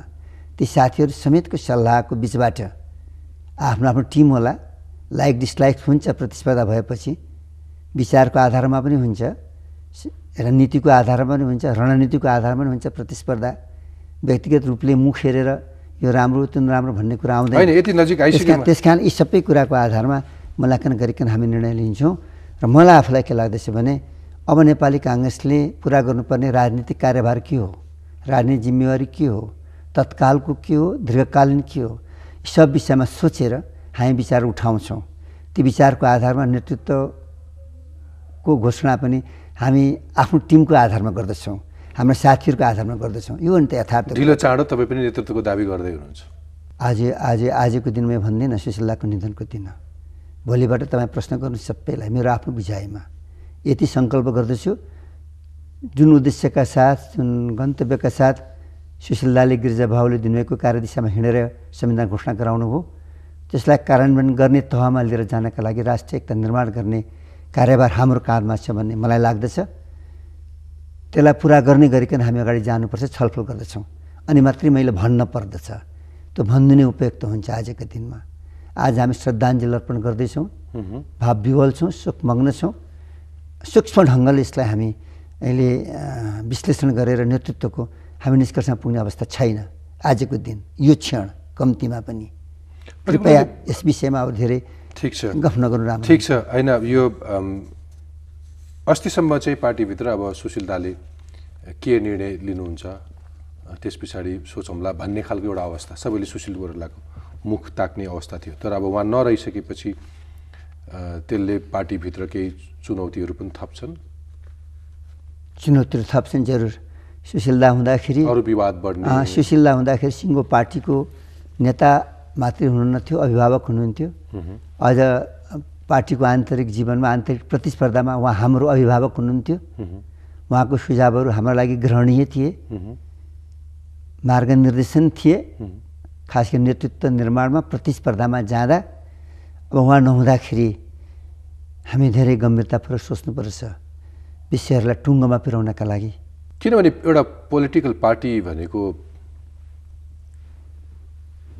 ती साथीहरू समेतको सल्लाहको बिचबाट आफ्नो आफ्नो टिम होला लाइक डिसलाइक हुन्छ प्रतिस्पर्धा भएपछि विचारको आधारमा पनि हुन्छ रणनीतिको आधारमा पनि हुन्छ रणनीतिको आधारमा पनि हुन्छ प्रतिस्पर्धा व्यक्तिगत रूपले मुख हेरेर यो राम्रो त्यो नराम्रो भन्ने कुरा आउँदैन यति नजिक त्यस कारण यी सबै कुराको आधारमा मूल्याङ्कन गरिकन हामी निर्णय लिन्छौँ र मलाई आफूलाई के लाग्दैछ भने अब नेपाली काङ्ग्रेसले पुरा गर्नुपर्ने राजनीतिक कार्यभार के हो राजनीतिक जिम्मेवारी के हो तत्कालको के हो दीर्घकालीन के हो यी सब विषयमा सोचेर हामी विचार उठाउँछौँ ती विचारको आधारमा नेतृत्वको घोषणा पनि हामी आफ्नो टिमको आधारमा गर्दछौँ हाम्रो साथीहरूको आधारमा गर्दछौँ यो अन्त यथार्थ ढिलो चाँडो तपाईँ पनि नेतृत्वको दावी गर्दै हुनुहुन्छ आज आज आजको दिनमै भन्दिनँ सुशीलाको निधनको दिन भोलिबाट तपाईँ प्रश्न गर्नु सबैलाई मेरो आफ्नो बुझाइमा यति सङ्कल्प गर्दछु जुन उद्देश्यका साथ जुन गन्तव्यका साथ गिरिजा गिरिजाभावले दिनुभएको कार्यदिशामा हिँडेर संविधान घोषणा गराउनु हो त्यसलाई कार्यान्वयन गर्ने तहमा लिएर जानका लागि राष्ट्रिय एकता निर्माण गर्ने कार्यभार हाम्रो काँधमा छ भन्ने मलाई लाग्दछ त्यसलाई पुरा गर्ने गरिकन हामी अगाडि जानुपर्छ छलफल गर्दछौँ अनि मात्रै मैले भन्न पर्दछ त्यो भन्नु नै उपयुक्त हुन्छ आजको दिनमा आज हामी श्रद्धाञ्जली अर्पण गर्दैछौँ भाव विवल छौँ सुखमग्न छौँ सूक्ष्म ढङ्गले यसलाई हामी अहिले विश्लेषण गरेर नेतृत्वको हामी निष्कर्षमा पुग्ने अवस्था छैन आजको दिन यो क्षण कम्तीमा पनि कृपया यस विषयमा अब धेरै ठिक छ गफ नगर्नु राम्रो ठिक छ होइन यो अस्तिसम्म चाहिँ पार्टीभित्र अब सुशील दाले के निर्णय लिनुहुन्छ त्यस पछाडि सोचौँला भन्ने खालको एउटा अवस्था सबैले सुशील बोरालाको मुख ताक्ने अवस्था थियो तर अब उहाँ नरहिसकेपछि त्यसले पार्टीभित्र केही चुनौतीहरू पनि थप्छन् चुनौतीहरू थप्छन् जरुर सुशीलदा हुँदाखेरि अरू विवाद बढ्ने सुशीलदा हुँदाखेरि सिङ्गो पार्टीको नेता मात्रै हुनुहुन्न थियो अभिभावक हुनुहुन्थ्यो अझ पार्टीको आन्तरिक जीवनमा आन्तरिक प्रतिस्पर्धामा उहाँ हाम्रो अभिभावक हुनुहुन्थ्यो उहाँको सुझावहरू हाम्रो लागि ग्रहणीय थिए मार्गनिर्देशन थिए खास गरी नेतृत्व निर्माणमा प्रतिस्पर्धामा जाँदा अब उहाँ नहुँदाखेरि हामी धेरै गम्भीरतापूर्वक सोच्नुपर्छ विषयहरूलाई टुङ्गोमा पुर्याउनका लागि किनभने एउटा पोलिटिकल पार्टी भनेको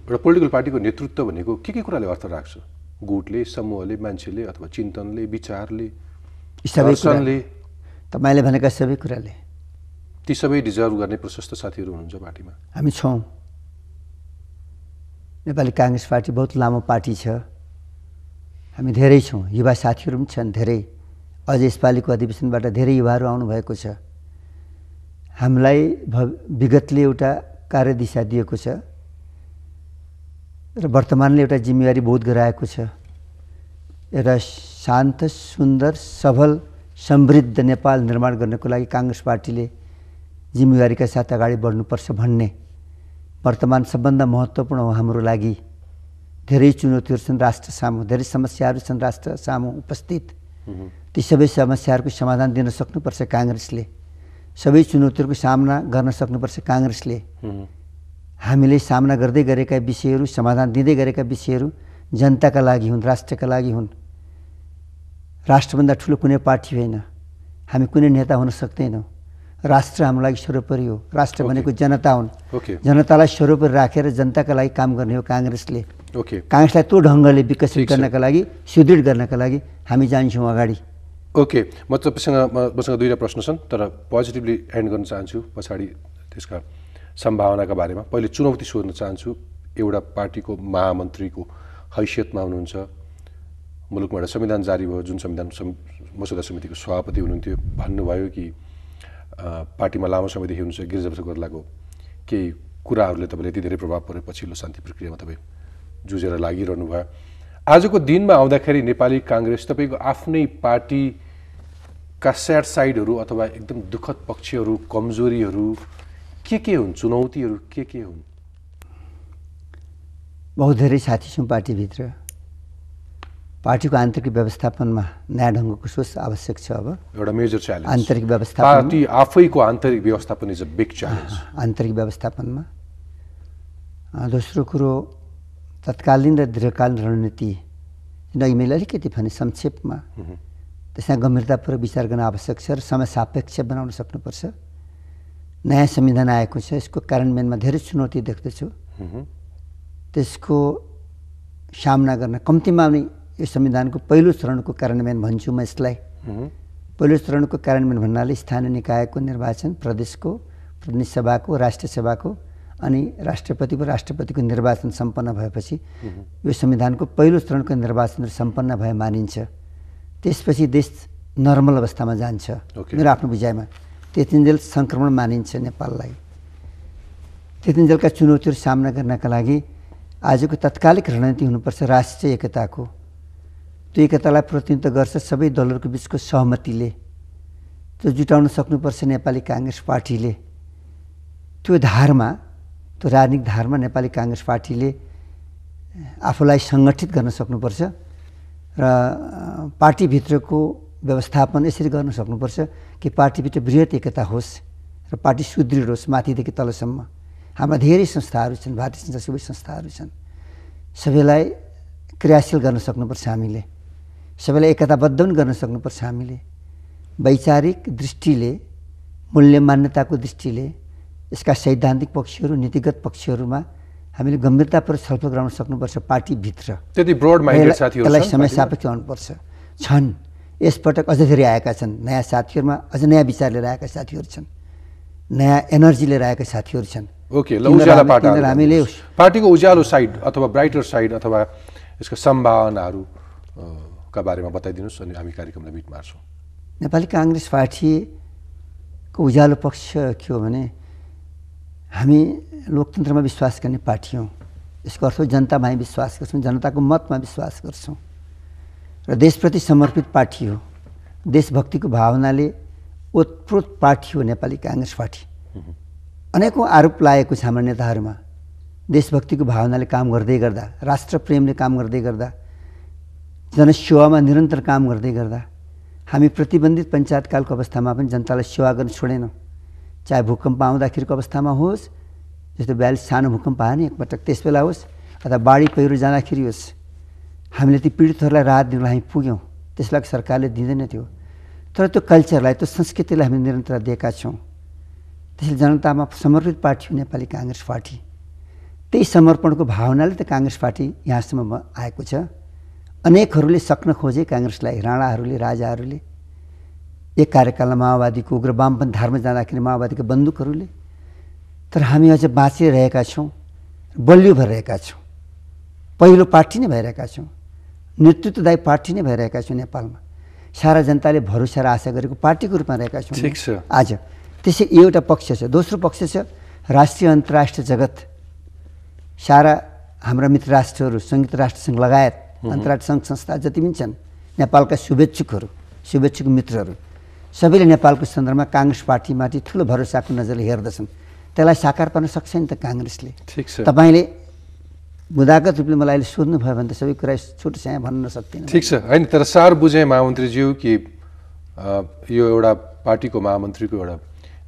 एउटा पोलिटिकल पार्टीको नेतृत्व भनेको के के कुराले अर्थ राख्छ गुटले समूहले मान्छेले अथवा चिन्तनले विचारले दर्शनले तपाईँले भनेका सबै कुराले ती सबै डिजर्भ गर्ने प्रशस्त साथीहरू हुनुहुन्छ पार्टीमा हामी छौँ नेपाली काङ्ग्रेस पार्टी बहुत लामो पार्टी छ हामी धेरै छौँ युवा साथीहरू पनि छन् धेरै अझ यसपालिको अधिवेशनबाट धेरै युवाहरू आउनुभएको छ हामीलाई भ विगतले एउटा कार्यदिशा दिएको छ र वर्तमानले एउटा जिम्मेवारी बोध गराएको छ एउटा शान्त सुन्दर सबल समृद्ध नेपाल निर्माण गर्नको लागि काङ्ग्रेस पार्टीले जिम्मेवारीका साथ अगाडि बढ्नुपर्छ भन्ने वर्तमान सबभन्दा महत्त्वपूर्ण हो हाम्रो लागि धेरै चुनौतीहरू छन् राष्ट्र सामु धेरै समस्याहरू छन् राष्ट्र सामु उपस्थित ती सबै समस्याहरूको समाधान दिन सक्नुपर्छ काङ्ग्रेसले सबै चुनौतीहरूको सामना गर्न सक्नुपर्छ काङ्ग्रेसले हामीले सामना गर्दै गरेका विषयहरू समाधान दिँदै गरेका विषयहरू जनताका लागि हुन् राष्ट्रका लागि हुन् राष्ट्रभन्दा ठुलो कुनै पार्टी होइन हामी कुनै नेता हुन सक्दैनौँ राष्ट्र हाम्रो लागि सर्वोपरि हो राष्ट्र okay. भनेको जनता हुन् okay. जनतालाई सर्वोपरि राखेर जनताका लागि काम गर्ने हो काङ्ग्रेसले okay. काङ्ग्रेसलाई त्यो ढङ्गले विकसित गर्नका लागि सुदृढ गर्नका लागि हामी जान्छौँ अगाडि ओके म तपाईँसँग मसँग दुईवटा प्रश्न छन् तर पोजिटिभली एन्ड गर्न चाहन्छु पछाडि त्यसका सम्भावनाका बारेमा पहिले चुनौती सोध्न चाहन्छु एउटा पार्टीको महामन्त्रीको हैसियतमा हुनुहुन्छ मुलुकमा एउटा संविधान जारी भयो जुन संविधान मसौदा समितिको सभापति हुनुहुन्थ्यो भन्नुभयो कि पार्टीमा लामो समयदेखि हुनुहुन्छ गिरिजाप्रसाद गोर्लाको केही कुराहरूले तपाईँले यति धेरै प्रभाव पऱ्यो पछिल्लो शान्ति प्रक्रियामा तपाईँ जुझेर लागिरहनु भयो आजको दिनमा आउँदाखेरि नेपाली काङ्ग्रेस तपाईँको आफ्नै पार्टीका स्याड साइडहरू अथवा एकदम दुःखद पक्षहरू कमजोरीहरू के के हुन् चुनौतीहरू के के हुन् बहुत धेरै साथी छौँ पार्टीभित्र पार्टीको आन्तरिक व्यवस्थापनमा नयाँ ढङ्गको सोच आवश्यक छ अब एउटा मेजर च्यालेन्ज आन्तरिक व्यवस्थापन पार्टी आफैको आन्तरिक व्यवस्थापन इज अ बिग च्यालेन्ज आन्तरिक व्यवस्थापनमा दोस्रो कुरो तत्कालीन र दीर्घकालीन रणनीति नै मैले अलिकति भने संक्षेपमा त्यसमा गम्भीरतापूर्वक विचार गर्न आवश्यक छ र समय सापेक्ष बनाउन सक्नुपर्छ नयाँ संविधान आएको छ यसको कार्यान्वयनमा धेरै चुनौती देख्दछु त्यसको सामना गर्न कम्तीमा पनि यो संविधानको पहिलो चरणको कार्यान्वयन भन्छु म यसलाई पहिलो चरणको कार्यान्वयन भन्नाले स्थानीय निकायको निर्वाचन प्रदेशको प्रदेश सभाको राष्ट्रिय सभाको अनि राष्ट्रपतिको राष्ट्रपतिको निर्वाचन सम्पन्न भएपछि यो संविधानको पहिलो चरणको निर्वाचन सम्पन्न भए मानिन्छ त्यसपछि देश नर्मल अवस्थामा जान्छ मेरो आफ्नो बुझाइमा त्यतिन्जेल सङ्क्रमण मानिन्छ नेपाललाई त्यतिन्जेलका चुनौतीहरू सामना गर्नका लागि आजको तत्कालिक रणनीति हुनुपर्छ राष्ट्रिय एकताको त्यो एकतालाई प्रतिनिधित्व गर्छ सबै दलहरूको बिचको सहमतिले त्यो जुटाउन सक्नुपर्छ नेपाली काङ्ग्रेस पार्टीले त्यो धारमा त्यो राजनीतिक धारमा नेपाली काङ्ग्रेस पार्टीले आफूलाई सङ्गठित गर्न सक्नुपर्छ र पार्टीभित्रको व्यवस्थापन यसरी गर्न सक्नुपर्छ कि पार्टीभित्र वृहत एकता होस् र पार्टी सुदृढ होस् माथिदेखि तलसम्म हाम्रा धेरै संस्थाहरू छन् भारतीय संस्था सबै संस्थाहरू छन् सबैलाई क्रियाशील गर्न सक्नुपर्छ हामीले सबैलाई एकताबद्ध पनि गर्न सक्नुपर्छ हामीले वैचारिक दृष्टिले मूल्य मान्यताको दृष्टिले यसका सैद्धान्तिक पक्षहरू नीतिगत पक्षहरूमा हामीले गम्भीरतापूर्वक छलफल गराउन सक्नुपर्छ पार्टीभित्र त्यति ब्रोड यसलाई समय सापेक्ष गर्नुपर्छ छन् यसपटक अझ फेरि आएका छन् नयाँ साथीहरूमा अझ नयाँ विचार लिएर आएका साथीहरू छन् नयाँ एनर्जी लिएर आएका साथीहरू छन् ओके हामीले पार्टीको उज्यालो साइड अथवा ब्राइटर साइड अथवा यसको सम्भावनाहरूका बारेमा बताइदिनुहोस् अनि हामी कार्यक्रमलाई बिट मार्छौँ नेपाली काङ्ग्रेस पार्टीको उज्यालो पक्ष के हो भने हामी लोकतन्त्रमा विश्वास गर्ने पार्टी हौँ यसको अर्थ जनतामा हामी विश्वास गर्छौँ जनताको मतमा विश्वास गर्छौँ र देशप्रति समर्पित पार्टी हो देशभक्तिको भावनाले ओतप्रोत पार्टी हो नेपाली काङ्ग्रेस पार्टी अनेकौँ आरोप लागेको छ हाम्रा नेताहरूमा देशभक्तिको भावनाले काम गर्दै गर्दा राष्ट्रप्रेमले काम गर्दै गर्दा जनसेवामा निरन्तर काम गर्दै गर्दा हामी प्रतिबन्धित पञ्चायतकालको अवस्थामा पनि जनतालाई सेवा गर्न छोडेनौँ चाहे भूकम्प आउँदाखेरिको अवस्थामा होस् जस्तो बयालिस सानो भूकम्प आयो नि एकपटक बेला होस् अथवा बाढी पहिरो जाँदाखेरि होस् हामीले ती पीडितहरूलाई राहत दिनलाई हामी पुग्यौँ त्यसलाई सरकारले दिँदैन थियो तर त्यो कल्चरलाई त्यो संस्कृतिलाई हामी निरन्तर दिएका छौँ त्यसले जनतामा समर्पित पार्टी हो नेपाली काङ्ग्रेस पार्टी त्यही समर्पणको भावनाले त काङ्ग्रेस पार्टी यहाँसम्म आएको छ अनेकहरूले सक्न खोजे काङ्ग्रेसलाई राणाहरूले राजाहरूले एक कार्यकालमा माओवादीको उग्र वामपन धारमा जाँदाखेरि माओवादीको बन्दुकहरूले तर हामी अझ बाँचिरहेका छौँ बलियो भइरहेका छौँ पहिलो पार्टी नै भइरहेका छौँ नेतृत्वदायी पार्टी नै भइरहेका छौँ नेपालमा सारा जनताले भरोसा र आशा गरेको पार्टीको रूपमा रहेका छौँ आज त्यसै एउटा पक्ष छ दोस्रो पक्ष छ राष्ट्रिय अन्तर्राष्ट्रिय जगत सारा हाम्रा मित्र राष्ट्रहरू संयुक्त राष्ट्रसङ्घ लगायत अन्तर्राष्ट्रिय सङ्घ संस्था जति पनि छन् नेपालका शुभेच्छुकहरू शुभेच्छुक मित्रहरू सबैले नेपालको सन्दर्भमा काङ्ग्रेस पार्टीमाथि ठुलो भरोसाको नजरले हेर्दछन् त्यसलाई साकार पार्न सक्छ नि त काङ्ग्रेसले ठिक छ तपाईँले मुदागत रूपले मलाई अहिले सोध्नु भयो भने त सबै कुरा छोटो सानो भन्न सक्दिनँ ठिक छ होइन तर सार बुझेँ महामन्त्रीज्यू कि यो एउटा पार्टीको महामन्त्रीको एउटा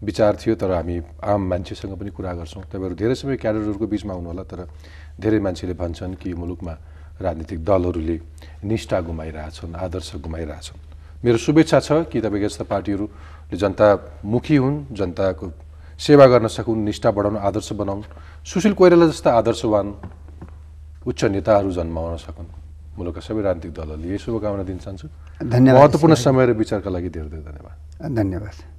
विचार थियो तर हामी आम मान्छेसँग पनि कुरा गर्छौँ तपाईँहरू धेरै समय क्याडरहरूको बिचमा होला तर धेरै मान्छेले भन्छन् कि मुलुकमा राजनीतिक दलहरूले निष्ठा गुमाइरहेछन् आदर्श गुमाइरहेछन् मेरो शुभेच्छा छ कि तपाईँको यस्ता पार्टीहरूले जनतामुखी हुन् जनताको सेवा गर्न सकुन् निष्ठा बढाउन आदर्श बनाउन् सुशील कोइराला जस्ता आदर्शवान उच्च नेताहरू जन्माउन सकुन् मुलुकका सबै राजनीतिक दलहरूले यही शुभकामना दिन चाहन्छु धन्यवाद महत्त्वपूर्ण समय र विचारका लागि धेरै धेरै धन्यवाद धन्यवाद